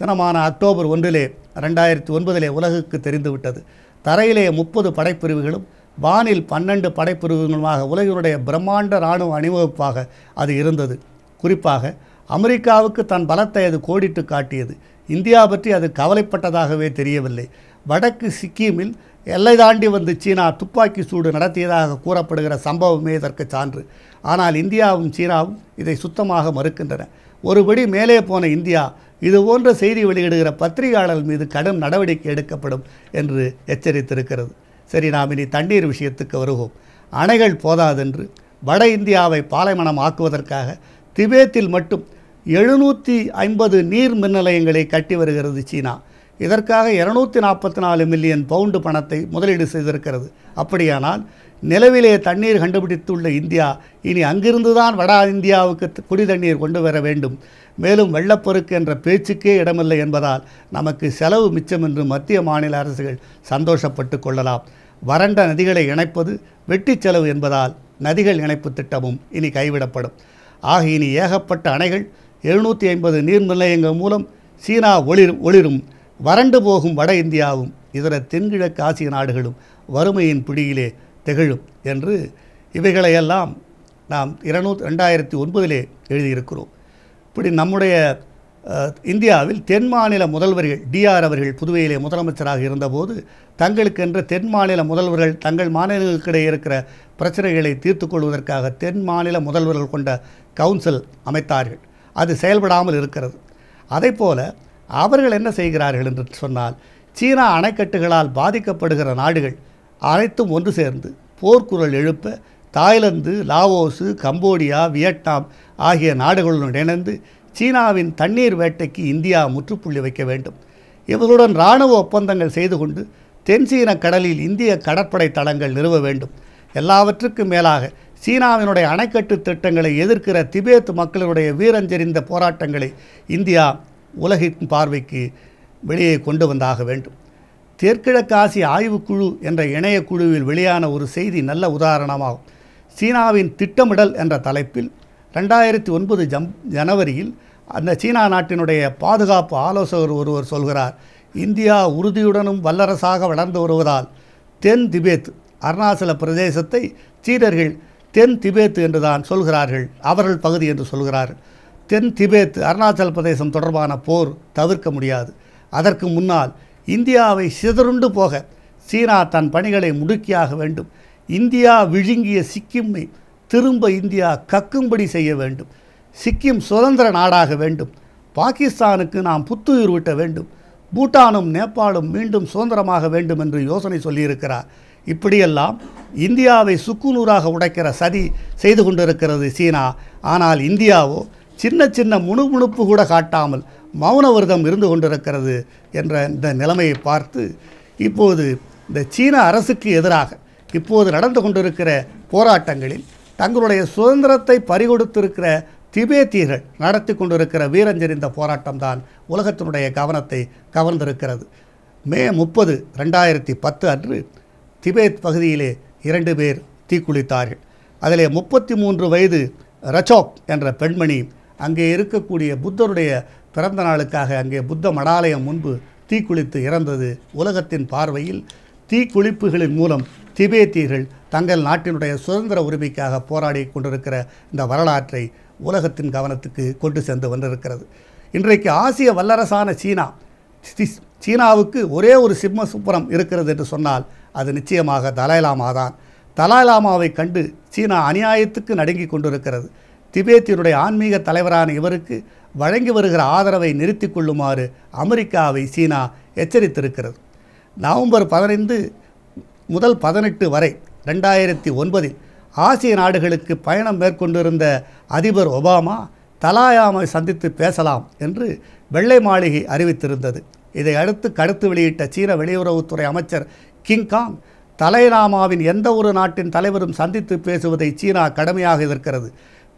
தினமான அக்டோபர் ஒன்றிலே ரெண்டாயிரத்தி ஒன்பதிலே உலகுக்கு தெரிந்துவிட்டது தரையிலே முப்பது படைப்பிரிவுகளும் வானில் பன்னெண்டு படைப்பிரிவுகளுமாக உலகினுடைய பிரம்மாண்ட இராணுவ அணிவகுப்பாக அது இருந்தது குறிப்பாக அமெரிக்காவுக்கு தன் பலத்தை அது கோடிட்டு காட்டியது இந்தியா பற்றி அது கவலைப்பட்டதாகவே தெரியவில்லை வடக்கு சிக்கிமில் எல்லை தாண்டி வந்து சீனா துப்பாக்கி சூடு நடத்தியதாக கூறப்படுகிற சம்பவமே இதற்கு சான்று ஆனால் இந்தியாவும் சீனாவும் இதை சுத்தமாக மறுக்கின்றன ஒருபடி மேலே போன இந்தியா இதுபோன்ற செய்தி வெளியிடுகிற பத்திரிகையாளர் மீது கடும் நடவடிக்கை எடுக்கப்படும் என்று எச்சரித்திருக்கிறது சரி நாம் இனி தண்ணீர் விஷயத்துக்கு வருவோம் அணைகள் போதாதென்று வட இந்தியாவை பாலைமனம் ஆக்குவதற்காக திபேத்தில் மட்டும் எழுநூற்றி ஐம்பது நீர் மின் நிலையங்களை கட்டி வருகிறது சீனா இதற்காக இருநூத்தி நாற்பத்தி நாலு மில்லியன் பவுண்டு பணத்தை முதலீடு செய்திருக்கிறது அப்படியானால் நிலவிலே தண்ணீர் கண்டுபிடித்துள்ள இந்தியா இனி அங்கிருந்து தான் வட இந்தியாவுக்கு குடி தண்ணீர் கொண்டு வர வேண்டும் மேலும் வெள்ளப்பெருக்கு என்ற பேச்சுக்கே இடமில்லை என்பதால் நமக்கு செலவு மிச்சம் என்று மத்திய மாநில அரசுகள் சந்தோஷப்பட்டு கொள்ளலாம் வறண்ட நதிகளை இணைப்பது வெட்டி செலவு என்பதால் நதிகள் இணைப்பு திட்டமும் இனி கைவிடப்படும் ஆக இனி ஏகப்பட்ட அணைகள் எழுநூற்றி ஐம்பது நீர் நிலையங்கள் மூலம் சீனா ஒளிர் ஒளிரும் வறண்டு போகும் வட இந்தியாவும் இதர தென்கிழக்கு ஆசிய நாடுகளும் வறுமையின் பிடியிலே திகழும் என்று இவைகளையெல்லாம் நாம் இருநூத் ரெண்டாயிரத்தி ஒன்பதிலே எழுதியிருக்கிறோம் இப்படி நம்முடைய இந்தியாவில் தென் மாநில முதல்வர்கள் டிஆர் அவர்கள் புதுவையிலே முதலமைச்சராக இருந்தபோது தங்களுக்கென்ற தென் மாநில முதல்வர்கள் தங்கள் மாநிலங்களுக்கிடையே இருக்கிற பிரச்சனைகளை தீர்த்து கொள்வதற்காக தென் மாநில முதல்வர்கள் கொண்ட கவுன்சில் அமைத்தார்கள் அது செயல்படாமல் இருக்கிறது அதே போல் அவர்கள் என்ன செய்கிறார்கள் என்று சொன்னால் சீனா அணைக்கட்டுகளால் பாதிக்கப்படுகிற நாடுகள் அனைத்தும் ஒன்று சேர்ந்து போர்க்குரல் எழுப்ப தாய்லாந்து லாவோஸு கம்போடியா வியட்நாம் ஆகிய நாடுகளுடன் இணைந்து சீனாவின் தண்ணீர் வேட்டைக்கு இந்தியா முற்றுப்புள்ளி வைக்க வேண்டும் இவர்களுடன் இராணுவ ஒப்பந்தங்கள் செய்து கொண்டு தென்சீன கடலில் இந்திய கடற்படை தளங்கள் நிறுவ வேண்டும் எல்லாவற்றுக்கும் மேலாக சீனாவினுடைய அணைக்கட்டு திட்டங்களை எதிர்க்கிற திபேத் மக்களுடைய வீரஞ்செறிந்த போராட்டங்களை இந்தியா உலகின் பார்வைக்கு வெளியே கொண்டு வந்தாக வேண்டும் தெற்கிழக்காசிய ஆய்வுக்குழு என்ற இணைய குழுவில் வெளியான ஒரு செய்தி நல்ல உதாரணமாகும் சீனாவின் திட்டமிடல் என்ற தலைப்பில் ரெண்டாயிரத்தி ஒன்பது ஜம் ஜனவரியில் அந்த சீனா நாட்டினுடைய பாதுகாப்பு ஆலோசகர் ஒருவர் சொல்கிறார் இந்தியா உறுதியுடனும் வல்லரசாக வளர்ந்து வருவதால் தென் திபேத் அருணாச்சல பிரதேசத்தை சீனர்கள் தென் திபேத் என்றுதான் சொல்கிறார்கள் அவர்கள் பகுதி என்று சொல்கிறார்கள் தென் திபெத் அருணாச்சல பிரதேசம் தொடர்பான போர் தவிர்க்க முடியாது அதற்கு முன்னால் இந்தியாவை சிதறுண்டு போக சீனா தன் பணிகளை முடுக்கியாக வேண்டும் இந்தியா விழுங்கிய சிக்கிம்மை திரும்ப இந்தியா கக்கும்படி செய்ய வேண்டும் சிக்கிம் சுதந்திர நாடாக வேண்டும் பாகிஸ்தானுக்கு நாம் புத்துயிர் விட்ட வேண்டும் பூட்டானும் நேபாளும் மீண்டும் சுதந்திரமாக வேண்டும் என்று யோசனை சொல்லியிருக்கிறார் இப்படியெல்லாம் இந்தியாவை சுக்குநூறாக உடைக்கிற சதி செய்து கொண்டிருக்கிறது சீனா ஆனால் இந்தியாவோ சின்ன சின்ன முணுமுணுப்பு கூட காட்டாமல் மௌன விரதம் இருந்து கொண்டிருக்கிறது என்ற இந்த நிலைமையை பார்த்து இப்போது இந்த சீன அரசுக்கு எதிராக இப்போது நடந்து கொண்டிருக்கிற போராட்டங்களில் தங்களுடைய சுதந்திரத்தை பறிகொடுத்திருக்கிற திபேத்தியர்கள் நடத்தி கொண்டிருக்கிற போராட்டம் போராட்டம்தான் உலகத்தினுடைய கவனத்தை கவர்ந்திருக்கிறது மே முப்பது ரெண்டாயிரத்தி பத்து அன்று திபேத் பகுதியிலே இரண்டு பேர் தீக்குளித்தார்கள் அதிலே முப்பத்தி மூன்று வயது ரச்சோக் என்ற பெண்மணி அங்கே இருக்கக்கூடிய புத்தருடைய பிறந்த நாளுக்காக அங்கே புத்த மடாலயம் முன்பு தீக்குளித்து இறந்தது உலகத்தின் பார்வையில் தீக்குளிப்புகளின் மூலம் திபேத்தியர்கள் தங்கள் நாட்டினுடைய சுதந்திர உரிமைக்காக போராடி கொண்டிருக்கிற இந்த வரலாற்றை உலகத்தின் கவனத்துக்கு கொண்டு சென்று வந்திருக்கிறது இன்றைக்கு ஆசிய வல்லரசான சீனா சீனாவுக்கு ஒரே ஒரு சிம்ம சுப்புரம் இருக்கிறது என்று சொன்னால் அது நிச்சயமாக தலாய்லாமா தான் தலாய்லாமாவை கண்டு சீனா அநியாயத்துக்கு நடுங்கி கொண்டிருக்கிறது திபேத்தினுடைய ஆன்மீக தலைவரான இவருக்கு வழங்கி வருகிற ஆதரவை நிறுத்தி கொள்ளுமாறு அமெரிக்காவை சீனா எச்சரித்திருக்கிறது நவம்பர் பதினைந்து முதல் பதினெட்டு வரை ரெண்டாயிரத்தி ஒன்பதில் ஆசிய நாடுகளுக்கு பயணம் மேற்கொண்டிருந்த அதிபர் ஒபாமா தலாயாமை சந்தித்து பேசலாம் என்று வெள்ளை மாளிகை அறிவித்திருந்தது இதை அடுத்து கருத்து வெளியிட்ட சீன வெளியுறவுத்துறை அமைச்சர் கிங்காங் தலைநாமாவின் எந்த ஒரு நாட்டின் தலைவரும் சந்தித்து பேசுவதை சீனா கடமையாக எதிர்க்கிறது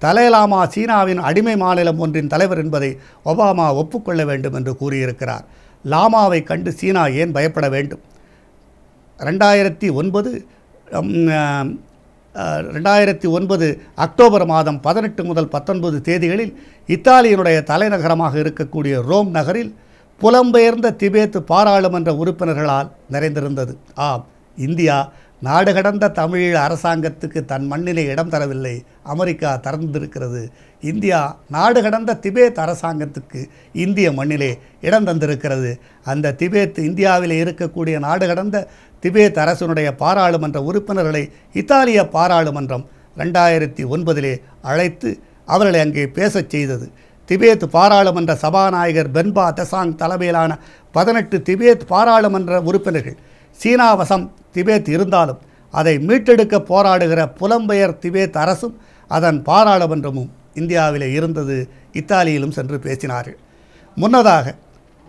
தலைலாமா சீனாவின் அடிமை மாநிலம் ஒன்றின் தலைவர் என்பதை ஒபாமா ஒப்புக்கொள்ள வேண்டும் என்று கூறியிருக்கிறார் லாமாவை கண்டு சீனா ஏன் பயப்பட வேண்டும் ரெண்டாயிரத்தி ஒன்பது ரெண்டாயிரத்தி ஒன்பது அக்டோபர் மாதம் பதினெட்டு முதல் பத்தொன்பது தேதிகளில் இத்தாலியினுடைய தலைநகரமாக இருக்கக்கூடிய ரோம் நகரில் புலம்பெயர்ந்த திபேத்து பாராளுமன்ற உறுப்பினர்களால் நிறைந்திருந்தது ஆம் இந்தியா நாடு கடந்த தமிழீழ அரசாங்கத்துக்கு தன் மண்ணிலே இடம் தரவில்லை அமெரிக்கா திறந்திருக்கிறது இந்தியா நாடு கடந்த திபேத் அரசாங்கத்துக்கு இந்திய மண்ணிலே இடம் தந்திருக்கிறது அந்த திபேத் இந்தியாவில் இருக்கக்கூடிய நாடு கடந்த திபேத் அரசனுடைய பாராளுமன்ற உறுப்பினர்களை இத்தாலிய பாராளுமன்றம் ரெண்டாயிரத்தி ஒன்பதிலே அழைத்து அவர்களை அங்கே பேசச் செய்தது திபேத் பாராளுமன்ற சபாநாயகர் பென்பா தசாங் தலைமையிலான பதினெட்டு திபேத் பாராளுமன்ற உறுப்பினர்கள் சீனாவசம் திபேத் இருந்தாலும் அதை மீட்டெடுக்க போராடுகிற புலம்பெயர் திபேத் அரசும் அதன் பாராளுமன்றமும் இந்தியாவிலே இருந்தது இத்தாலியிலும் சென்று பேசினார்கள் முன்னதாக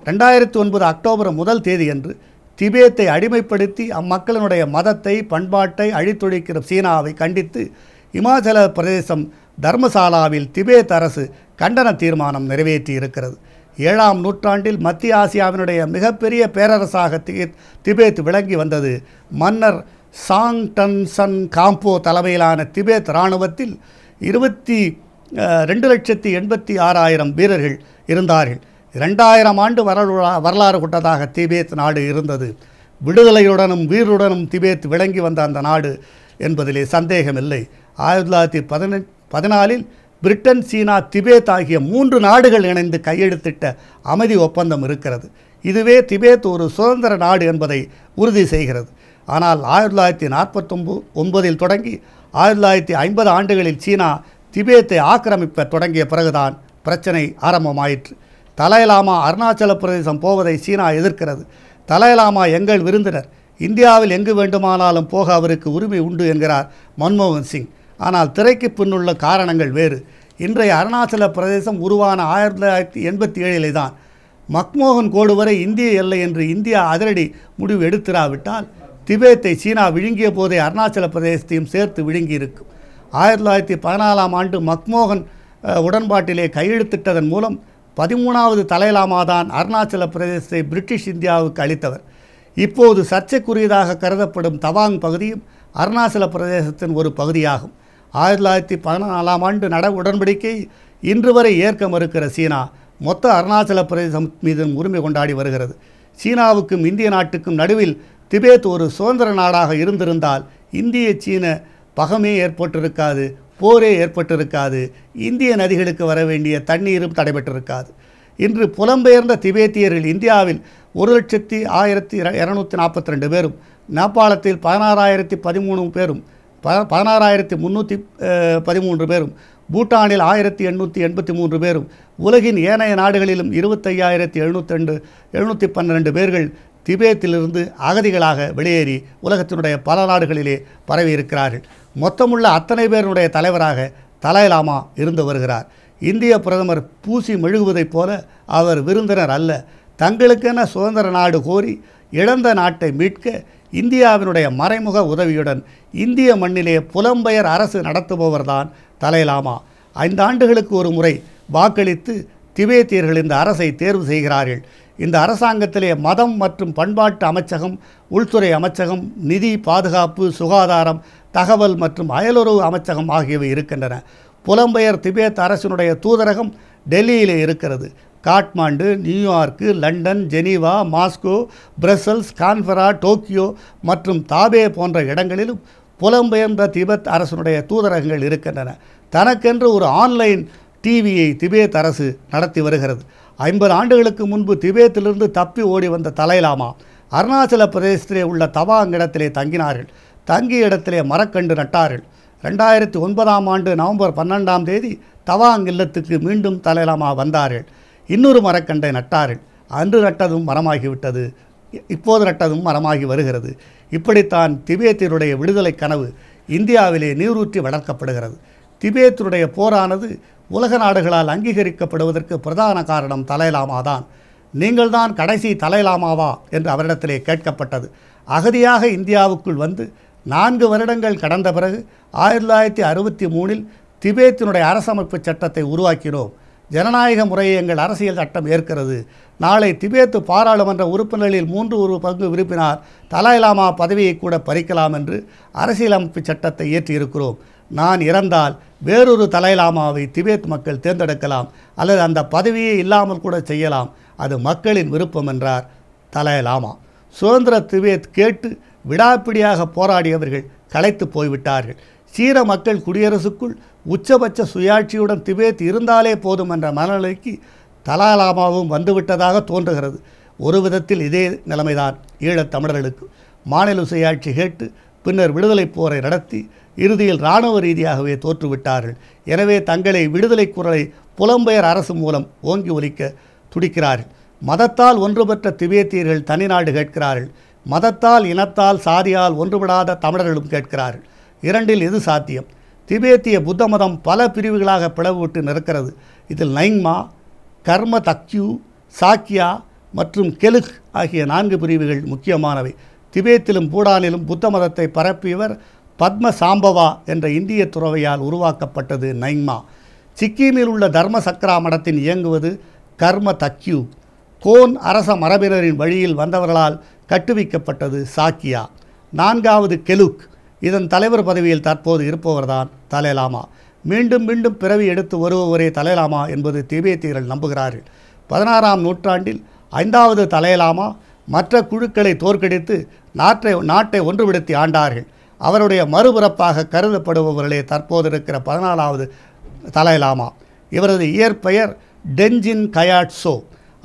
ரெண்டாயிரத்தி ஒன்பது அக்டோபர் முதல் தேதியன்று திபேத்தை அடிமைப்படுத்தி அம்மக்களினுடைய மதத்தை பண்பாட்டை அழித்தொழிக்கிற சீனாவை கண்டித்து இமாச்சல பிரதேசம் தர்மசாலாவில் திபேத் அரசு கண்டன தீர்மானம் நிறைவேற்றி இருக்கிறது ஏழாம் நூற்றாண்டில் மத்திய ஆசியாவினுடைய மிகப்பெரிய பேரரசாக தி திபேத் விளங்கி வந்தது மன்னர் சாங் டன்சன் காம்போ தலைமையிலான திபேத் இராணுவத்தில் இருபத்தி ரெண்டு லட்சத்தி எண்பத்தி ஆறாயிரம் வீரர்கள் இருந்தார்கள் இரண்டாயிரம் ஆண்டு வரலா வரலாறு கொண்டதாக திபேத் நாடு இருந்தது விடுதலையுடனும் வீருடனும் திபேத் விளங்கி வந்த அந்த நாடு என்பதிலே சந்தேகமில்லை ஆயிரத்தி தொள்ளாயிரத்தி பதினெட் பதினாலில் பிரிட்டன் சீனா திபேத் ஆகிய மூன்று நாடுகள் இணைந்து கையெழுத்திட்ட அமைதி ஒப்பந்தம் இருக்கிறது இதுவே திபேத் ஒரு சுதந்திர நாடு என்பதை உறுதி செய்கிறது ஆனால் ஆயிரத்தி தொள்ளாயிரத்தி நாற்பத்தொம்பது ஒன்பதில் தொடங்கி ஆயிரத்தி தொள்ளாயிரத்தி ஐம்பது ஆண்டுகளில் சீனா திபேத்தை ஆக்கிரமிப்ப தொடங்கிய பிறகுதான் பிரச்சனை ஆரம்பமாயிற்று தலையலாமா அருணாச்சல பிரதேசம் போவதை சீனா எதிர்க்கிறது தலையலாமா எங்கள் விருந்தினர் இந்தியாவில் எங்கு வேண்டுமானாலும் போக அவருக்கு உரிமை உண்டு என்கிறார் மன்மோகன் சிங் ஆனால் திரைக்கு பின்னுள்ள காரணங்கள் வேறு இன்றைய அருணாச்சல பிரதேசம் உருவான ஆயிரத்தி தொள்ளாயிரத்தி எண்பத்தி ஏழிலே தான் மக்மோகன் கோடு வரை இந்திய எல்லை என்று இந்தியா அதிரடி முடிவு எடுத்திராவிட்டால் திபேத்தை சீனா விழுங்கிய போதே அருணாச்சல பிரதேசத்தையும் சேர்த்து விழுங்கியிருக்கும் ஆயிரத்தி தொள்ளாயிரத்தி பதினாலாம் ஆண்டு மக்மோகன் உடன்பாட்டிலே கையெழுத்திட்டதன் மூலம் பதிமூணாவது தலைலாமா தான் அருணாச்சல பிரதேசத்தை பிரிட்டிஷ் இந்தியாவுக்கு அளித்தவர் இப்போது சர்ச்சைக்குரியதாக கருதப்படும் தவாங் பகுதியும் அருணாச்சல பிரதேசத்தின் ஒரு பகுதியாகும் ஆயிரத்தி தொள்ளாயிரத்தி பதினாலாம் ஆண்டு நட உடன்படிக்கை இன்று வரை ஏற்க மறுக்கிற சீனா மொத்த அருணாச்சல பிரதேசம் மீது உரிமை கொண்டாடி வருகிறது சீனாவுக்கும் இந்திய நாட்டுக்கும் நடுவில் திபேத் ஒரு சுதந்திர நாடாக இருந்திருந்தால் இந்திய சீன பகமே ஏற்பட்டிருக்காது போரே ஏற்பட்டிருக்காது இந்திய நதிகளுக்கு வர வேண்டிய தண்ணீரும் தடைபட்டிருக்காது இன்று புலம்பெயர்ந்த திபேத்தியர்கள் இந்தியாவில் ஒரு லட்சத்தி ஆயிரத்தி இரநூத்தி நாற்பத்தி ரெண்டு பேரும் நேபாளத்தில் பதினாறாயிரத்தி பதிமூணு பேரும் ப பதினாறாயிரத்தி முந்நூற்றி பதிமூன்று பேரும் பூட்டானில் ஆயிரத்தி எண்ணூற்றி எண்பத்தி மூன்று பேரும் உலகின் ஏனைய நாடுகளிலும் இருபத்தையாயிரத்தி எழுநூத்தெண்டு எழுநூற்றி பன்னிரெண்டு பேர்கள் திபேத்திலிருந்து அகதிகளாக வெளியேறி உலகத்தினுடைய பல நாடுகளிலே பரவி இருக்கிறார்கள் மொத்தமுள்ள அத்தனை பேருடைய தலைவராக தலாய்லாமா இருந்து வருகிறார் இந்திய பிரதமர் பூசி மெழுகுவதைப் போல அவர் விருந்தினர் அல்ல தங்களுக்கென சுதந்திர நாடு கோரி இழந்த நாட்டை மீட்க இந்தியாவினுடைய மறைமுக உதவியுடன் இந்திய மண்ணிலே புலம்பெயர் அரசு நடத்துபவர் தான் தலைலாமா ஐந்து ஆண்டுகளுக்கு ஒரு முறை வாக்களித்து திபேத்தியர்கள் இந்த அரசை தேர்வு செய்கிறார்கள் இந்த அரசாங்கத்திலே மதம் மற்றும் பண்பாட்டு அமைச்சகம் உள்துறை அமைச்சகம் நிதி பாதுகாப்பு சுகாதாரம் தகவல் மற்றும் அயலுறவு அமைச்சகம் ஆகியவை இருக்கின்றன புலம்பெயர் திபேத் அரசினுடைய தூதரகம் டெல்லியிலே இருக்கிறது Kathmandu New York London Geneva Moscow Brussels Canberra Tokyo மற்றும் தாபே போன்ற இடங்களிலும் புலம்பெயர்ந்த திபெத் அரசனுடைய தூதரகங்கள் இருக்கின்றன தனக்கென்று ஒரு ஆன்லைன் டிவியை திபேத் அரசு நடத்தி வருகிறது ஐம்பது ஆண்டுகளுக்கு முன்பு திபேத்திலிருந்து தப்பி ஓடி வந்த தலையிலாமா அருணாச்சல பிரதேசத்திலே உள்ள தவாங் இடத்திலே தங்கினார்கள் தங்கிய இடத்திலே மரக்கண்டு நட்டார்கள் ரெண்டாயிரத்தி ஒன்பதாம் ஆண்டு நவம்பர் பன்னெண்டாம் தேதி தவாங் இல்லத்துக்கு மீண்டும் தலைலாமா வந்தார்கள் இன்னொரு மரக்கண்டை நட்டார்கள் அன்று நட்டதும் மரமாகிவிட்டது இப்போது நட்டதும் மரமாகி வருகிறது இப்படித்தான் திபேத்தினுடைய விடுதலை கனவு இந்தியாவிலே நீரூற்றி வளர்க்கப்படுகிறது திபேத்தினுடைய போரானது உலக நாடுகளால் அங்கீகரிக்கப்படுவதற்கு பிரதான காரணம் தலைலாமா தான் நீங்கள்தான் கடைசி தலைலாமாவா என்று அவரிடத்திலே கேட்கப்பட்டது அகதியாக இந்தியாவுக்குள் வந்து நான்கு வருடங்கள் கடந்த பிறகு ஆயிரத்தி தொள்ளாயிரத்தி அறுபத்தி மூணில் திபேத்தினுடைய அரசமைப்பு சட்டத்தை உருவாக்கினோம் ஜனநாயக முறையை எங்கள் அரசியல் சட்டம் ஏற்கிறது நாளை திபேத்து பாராளுமன்ற உறுப்பினர்களில் மூன்று ஒரு பங்கு விருப்பினார் தலாய்லாமா பதவியை கூட பறிக்கலாம் என்று அரசியலமைப்பு சட்டத்தை ஏற்றியிருக்கிறோம் நான் இறந்தால் வேறொரு தலாய்லாமாவை திபேத் மக்கள் தேர்ந்தெடுக்கலாம் அல்லது அந்த பதவியே இல்லாமல் கூட செய்யலாம் அது மக்களின் விருப்பம் என்றார் தலாய்லாமா சுதந்திர திபேத் கேட்டு விடாப்பிடியாக போராடியவர்கள் களைத்து போய்விட்டார்கள் சீர மக்கள் குடியரசுக்குள் உச்சபட்ச சுயாட்சியுடன் திபேத் இருந்தாலே போதும் என்ற மனநிலைக்கு தலாலாமாவும் வந்துவிட்டதாக தோன்றுகிறது ஒரு விதத்தில் இதே நிலைமைதான் ஈழத் தமிழர்களுக்கு மாநில சுயாட்சி கேட்டு பின்னர் விடுதலைப் போரை நடத்தி இறுதியில் இராணுவ ரீதியாகவே தோற்றுவிட்டார்கள் எனவே தங்களை விடுதலை குரலை புலம்பெயர் அரசு மூலம் ஓங்கி ஒலிக்க துடிக்கிறார்கள் மதத்தால் ஒன்றுபற்ற திபேத்தியர்கள் தனி நாடு கேட்கிறார்கள் மதத்தால் இனத்தால் சாதியால் ஒன்றுபடாத தமிழர்களும் கேட்கிறார்கள் இரண்டில் எது சாத்தியம் திபேத்திய புத்த மதம் பல பிரிவுகளாக பிளவுபட்டு நிற்கிறது இதில் நைங்மா கர்ம தக்யூ சாக்கியா மற்றும் கெலுக் ஆகிய நான்கு பிரிவுகள் முக்கியமானவை திபேத்திலும் பூடானிலும் புத்த மதத்தை பரப்பியவர் பத்ம சாம்பவா என்ற இந்திய துறவையால் உருவாக்கப்பட்டது நைங்மா சிக்கிமில் உள்ள தர்ம சக்ரா மடத்தின் இயங்குவது கர்ம தக்யூ கோன் அரச மரபினரின் வழியில் வந்தவர்களால் கட்டுவிக்கப்பட்டது சாக்கியா நான்காவது கெலுக் இதன் தலைவர் பதவியில் தற்போது இருப்பவர்தான் தலைலாமா மீண்டும் மீண்டும் பிறவி எடுத்து வருபவரே தலைலாமா என்பது திபேத்தியர்கள் நம்புகிறார்கள் பதினாறாம் நூற்றாண்டில் ஐந்தாவது தலைலாமா மற்ற குழுக்களை தோற்கடித்து நாட்டை நாட்டை ஒன்றுபடுத்தி ஆண்டார்கள் அவருடைய மறுபிறப்பாக கருதப்படுபவர்களே தற்போது இருக்கிற பதினாலாவது தலைலாமா இவரது இயற்பெயர் டென்ஜின் கயாட்ஸோ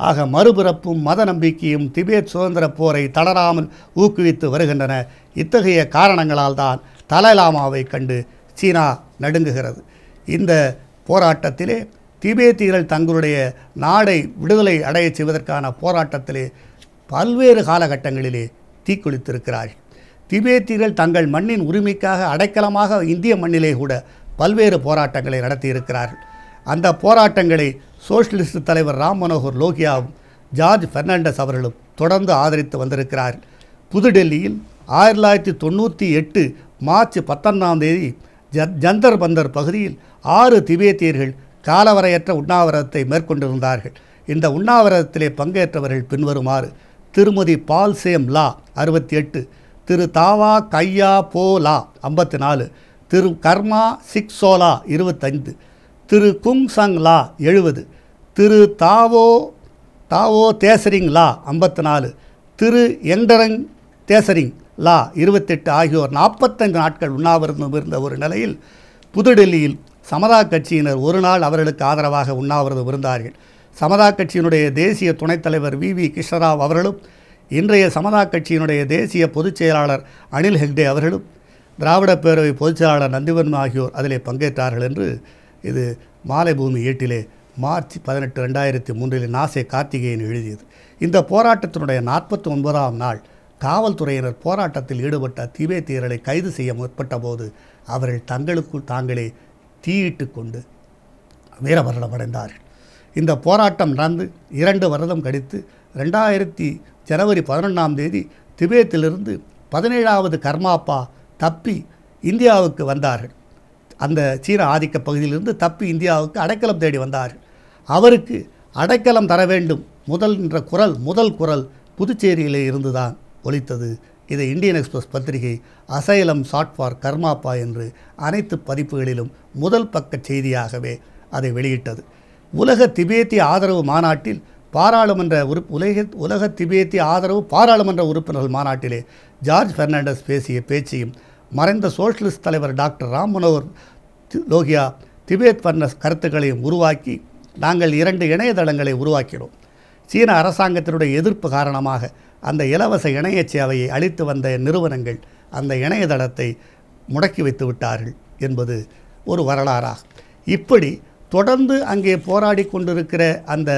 ஆக மறுபிறப்பும் மத நம்பிக்கையும் திபேத் சுதந்திர போரை தளராமல் ஊக்குவித்து வருகின்றன இத்தகைய காரணங்களால் தான் தலைலாமாவை கண்டு சீனா நடுங்குகிறது இந்த போராட்டத்திலே திபேத்தியர்கள் தங்களுடைய நாடை விடுதலை அடையச் செய்வதற்கான போராட்டத்திலே பல்வேறு காலகட்டங்களிலே தீக்குளித்திருக்கிறார்கள் திபேத்தியர்கள் தங்கள் மண்ணின் உரிமைக்காக அடைக்கலமாக இந்திய மண்ணிலே கூட பல்வேறு போராட்டங்களை நடத்தியிருக்கிறார்கள் அந்த போராட்டங்களை சோஷலிஸ்ட் தலைவர் ராம் மனோகர் லோகியாவும் ஜார்ஜ் பெர்னாண்டஸ் அவர்களும் தொடர்ந்து ஆதரித்து வந்திருக்கிறார் புதுடெல்லியில் ஆயிரத்தி தொள்ளாயிரத்தி தொண்ணூற்றி எட்டு மார்ச் பத்தொன்னாம் தேதி ஜந்தர் பந்தர் பகுதியில் ஆறு திபேத்தியர்கள் காலவரையற்ற உண்ணாவிரதத்தை மேற்கொண்டிருந்தார்கள் இந்த உண்ணாவிரதத்திலே பங்கேற்றவர்கள் பின்வருமாறு திருமதி பால்சேம் லா அறுபத்தி எட்டு திரு தாவா கையா போ லா ஐம்பத்தி நாலு திரு கர்மா சிக்ஸோலா இருபத்தைந்து திரு குங் சங் லா எழுபது திரு தாவோ தாவோ தேசரிங் லா ஐம்பத்தி நாலு திரு எண்டரங் தேசரிங் லா இருபத்தெட்டு ஆகியோர் நாற்பத்தைந்து நாட்கள் உண்ணாவிரதம் இருந்த ஒரு நிலையில் புதுடெல்லியில் சமதா கட்சியினர் ஒரு நாள் அவர்களுக்கு ஆதரவாக உண்ணாவிரதம் இருந்தார்கள் சமதா கட்சியினுடைய தேசிய துணைத் தலைவர் வி வி கிருஷ்ணராவ் அவர்களும் இன்றைய சமதா கட்சியினுடைய தேசிய பொதுச் செயலாளர் அனில் ஹெக்டே அவர்களும் திராவிட பேரவை பொதுச் செயலாளர் நந்திவர்மன் ஆகியோர் அதிலே பங்கேற்றார்கள் என்று இது மாலை பூமி ஏட்டிலே மார்ச் பதினெட்டு ரெண்டாயிரத்தி மூன்றில் நாசே கார்த்திகேயன் எழுதியது இந்த போராட்டத்தினுடைய நாற்பத்தி ஒன்பதாம் நாள் காவல்துறையினர் போராட்டத்தில் ஈடுபட்ட திபேத்தியர்களை கைது செய்ய முற்பட்ட போது அவர்கள் தங்களுக்குள் தாங்களே தீயிட்டு கொண்டு வீரமரணமடைந்தார்கள் இந்த போராட்டம் நடந்து இரண்டு வருடம் கழித்து ரெண்டாயிரத்தி ஜனவரி பதினொன்றாம் தேதி திபேத்திலிருந்து பதினேழாவது கர்மாப்பா தப்பி இந்தியாவுக்கு வந்தார்கள் அந்த சீன ஆதிக்க பகுதியிலிருந்து தப்பி இந்தியாவுக்கு அடைக்கலம் தேடி வந்தார் அவருக்கு அடைக்கலம் தர வேண்டும் முதல் என்ற குரல் முதல் குரல் புதுச்சேரியிலே இருந்துதான் ஒலித்தது இதை இந்தியன் எக்ஸ்பிரஸ் பத்திரிகை அசைலம் சாட் ஃபார் கர்மாப்பா என்று அனைத்து பதிப்புகளிலும் முதல் பக்க செய்தியாகவே அதை வெளியிட்டது உலக திபேத்திய ஆதரவு மாநாட்டில் பாராளுமன்ற உறுப்பு உலக உலக திபேத்திய ஆதரவு பாராளுமன்ற உறுப்பினர்கள் மாநாட்டிலே ஜார்ஜ் பெர்னாண்டஸ் பேசிய பேச்சையும் மறைந்த சோஷலிஸ்ட் தலைவர் டாக்டர் ராம் மனோகர் லோகியா திபேத் வர்ணஸ் கருத்துக்களையும் உருவாக்கி நாங்கள் இரண்டு இணையதளங்களை உருவாக்கினோம் சீன அரசாங்கத்தினுடைய எதிர்ப்பு காரணமாக அந்த இலவச இணைய சேவையை அளித்து வந்த நிறுவனங்கள் அந்த இணையதளத்தை முடக்கி வைத்து விட்டார்கள் என்பது ஒரு வரலாறாக இப்படி தொடர்ந்து அங்கே போராடி கொண்டிருக்கிற அந்த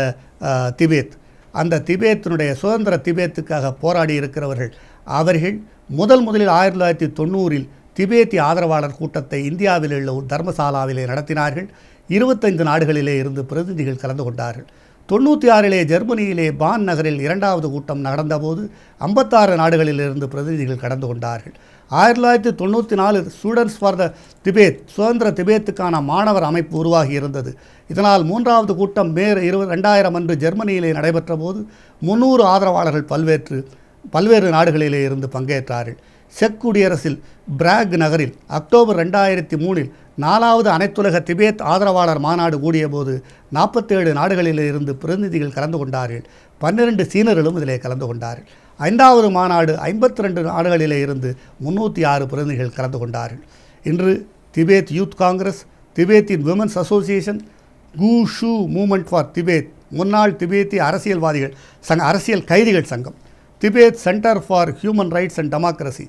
திபேத் அந்த திபேத்தினுடைய சுதந்திர திபேத்துக்காக போராடி இருக்கிறவர்கள் அவர்கள் முதல் முதலில் ஆயிரத்தி தொள்ளாயிரத்தி தொண்ணூறில் திபேத்திய ஆதரவாளர் கூட்டத்தை இந்தியாவில் உள்ள தர்மசாலாவிலே நடத்தினார்கள் இருபத்தைந்து நாடுகளிலே இருந்து பிரதிநிதிகள் கலந்து கொண்டார்கள் தொண்ணூற்றி ஆறிலே ஜெர்மனியிலே பான் நகரில் இரண்டாவது கூட்டம் நடந்தபோது ஐம்பத்தாறு நாடுகளிலிருந்து பிரதிநிதிகள் கலந்து கொண்டார்கள் ஆயிரத்தி தொள்ளாயிரத்தி தொண்ணூற்றி நாலு ஸ்டூடெண்ட்ஸ் ஃபார் த திபேத் சுதந்திர திபேத்துக்கான மாணவர் அமைப்பு உருவாகி இருந்தது இதனால் மூன்றாவது கூட்டம் மே இரு ரெண்டாயிரம் அன்று ஜெர்மனியிலே நடைபெற்ற போது முன்னூறு ஆதரவாளர்கள் பல்வேற்று பல்வேறு நாடுகளிலே இருந்து பங்கேற்றார்கள் செக் குடியரசில் பிராக் நகரில் அக்டோபர் ரெண்டாயிரத்தி மூணில் நாலாவது அனைத்துலக திபேத் ஆதரவாளர் மாநாடு கூடியபோது நாற்பத்தேழு நாடுகளில் இருந்து பிரதிநிதிகள் கலந்து கொண்டார்கள் பன்னிரண்டு சீனர்களும் இதிலே கலந்து கொண்டார்கள் ஐந்தாவது மாநாடு ஐம்பத்தி ரெண்டு நாடுகளிலே இருந்து முன்னூற்றி ஆறு பிரதிநிதிகள் கலந்து கொண்டார்கள் இன்று திபேத் யூத் காங்கிரஸ் திபேத்தின் விமன்ஸ் அசோசியேஷன் கூ ஷூ மூமெண்ட் ஃபார் திபேத் முன்னாள் திபேத்திய அரசியல்வாதிகள் சங்க அரசியல் கைதிகள் சங்கம் Tibet centre for human rights and democracy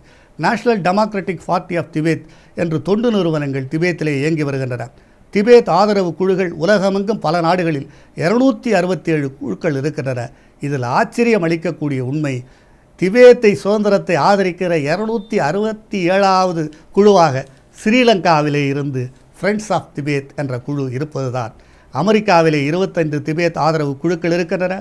national democratic party of Tibet என்று தொண்டு நிறுவனங்கள் திபேத்திலே இயங்கி வருகின்றன திபேத் ஆதரவு குழுக்கள் உலகமெங்கும் பல நாடுகளில் இருநூற்றி அறுபத்தி ஏழு குழுக்கள் இருக்கின்றன இதில் ஆச்சரியம் அளிக்கக்கூடிய உண்மை திபேத்தை சுதந்திரத்தை ஆதரிக்கிற இரநூத்தி அறுபத்தி ஏழாவது குழுவாக ஸ்ரீலங்காவிலே இருந்து ஃப்ரெண்ட்ஸ் ஆஃப் திபேத் என்ற குழு இருப்பதுதான் அமெரிக்காவிலே இருபத்தைந்து திபேத் ஆதரவு குழுக்கள் இருக்கின்றன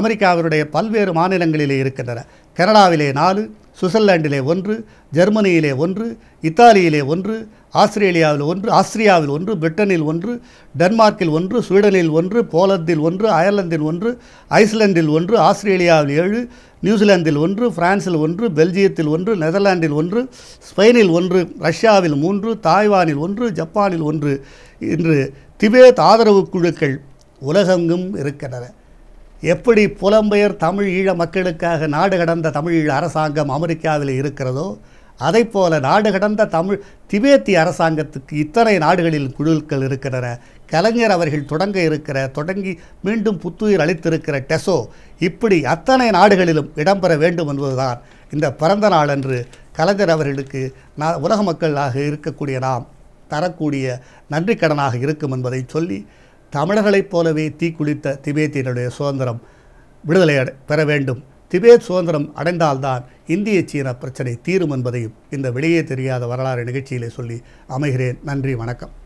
அமெரிக்காவினுடைய பல்வேறு மாநிலங்களிலே இருக்கின்றன கனடாவிலே நாலு சுவிட்சர்லாண்டிலே ஒன்று ஜெர்மனியிலே ஒன்று இத்தாலியிலே ஒன்று ஆஸ்திரேலியாவில் ஒன்று ஆஸ்திரியாவில் ஒன்று பிரிட்டனில் ஒன்று டென்மார்க்கில் ஒன்று ஸ்வீடனில் ஒன்று போலந்தில் ஒன்று அயர்லாந்தில் ஒன்று ஐஸ்லாந்தில் ஒன்று ஆஸ்திரேலியாவில் ஏழு நியூசிலாந்தில் ஒன்று பிரான்சில் ஒன்று பெல்ஜியத்தில் ஒன்று நெதர்லாண்டில் ஒன்று ஸ்பெயினில் ஒன்று ரஷ்யாவில் மூன்று தாய்வானில் ஒன்று ஜப்பானில் ஒன்று இன்று திபேத் ஆதரவு குழுக்கள் உலகெங்கும் இருக்கின்றன எப்படி புலம்பெயர் தமிழ் ஈழ மக்களுக்காக நாடு கடந்த தமிழ் அரசாங்கம் அமெரிக்காவில் இருக்கிறதோ அதை போல நாடு கடந்த தமிழ் திபேத்திய அரசாங்கத்துக்கு இத்தனை நாடுகளில் குழுக்கள் இருக்கிறன கலைஞர் அவர்கள் தொடங்க இருக்கிற தொடங்கி மீண்டும் புத்துயிர் அளித்திருக்கிற டெசோ இப்படி அத்தனை நாடுகளிலும் இடம்பெற வேண்டும் என்பதுதான் இந்த பிறந்த நாளன்று கலைஞர் அவர்களுக்கு நான் உலக மக்களாக இருக்கக்கூடிய நாம் தரக்கூடிய நன்றிக்கடனாக இருக்கும் என்பதை சொல்லி தமிழர்களைப் போலவே தீக்குளித்த திபேத்தியனுடைய சுதந்திரம் விடுதலை பெற வேண்டும் திபேத் சுதந்திரம் அடைந்தால்தான் இந்திய சீன பிரச்சனை தீரும் என்பதையும் இந்த வெளியே தெரியாத வரலாறு நிகழ்ச்சியிலே சொல்லி அமைகிறேன் நன்றி வணக்கம்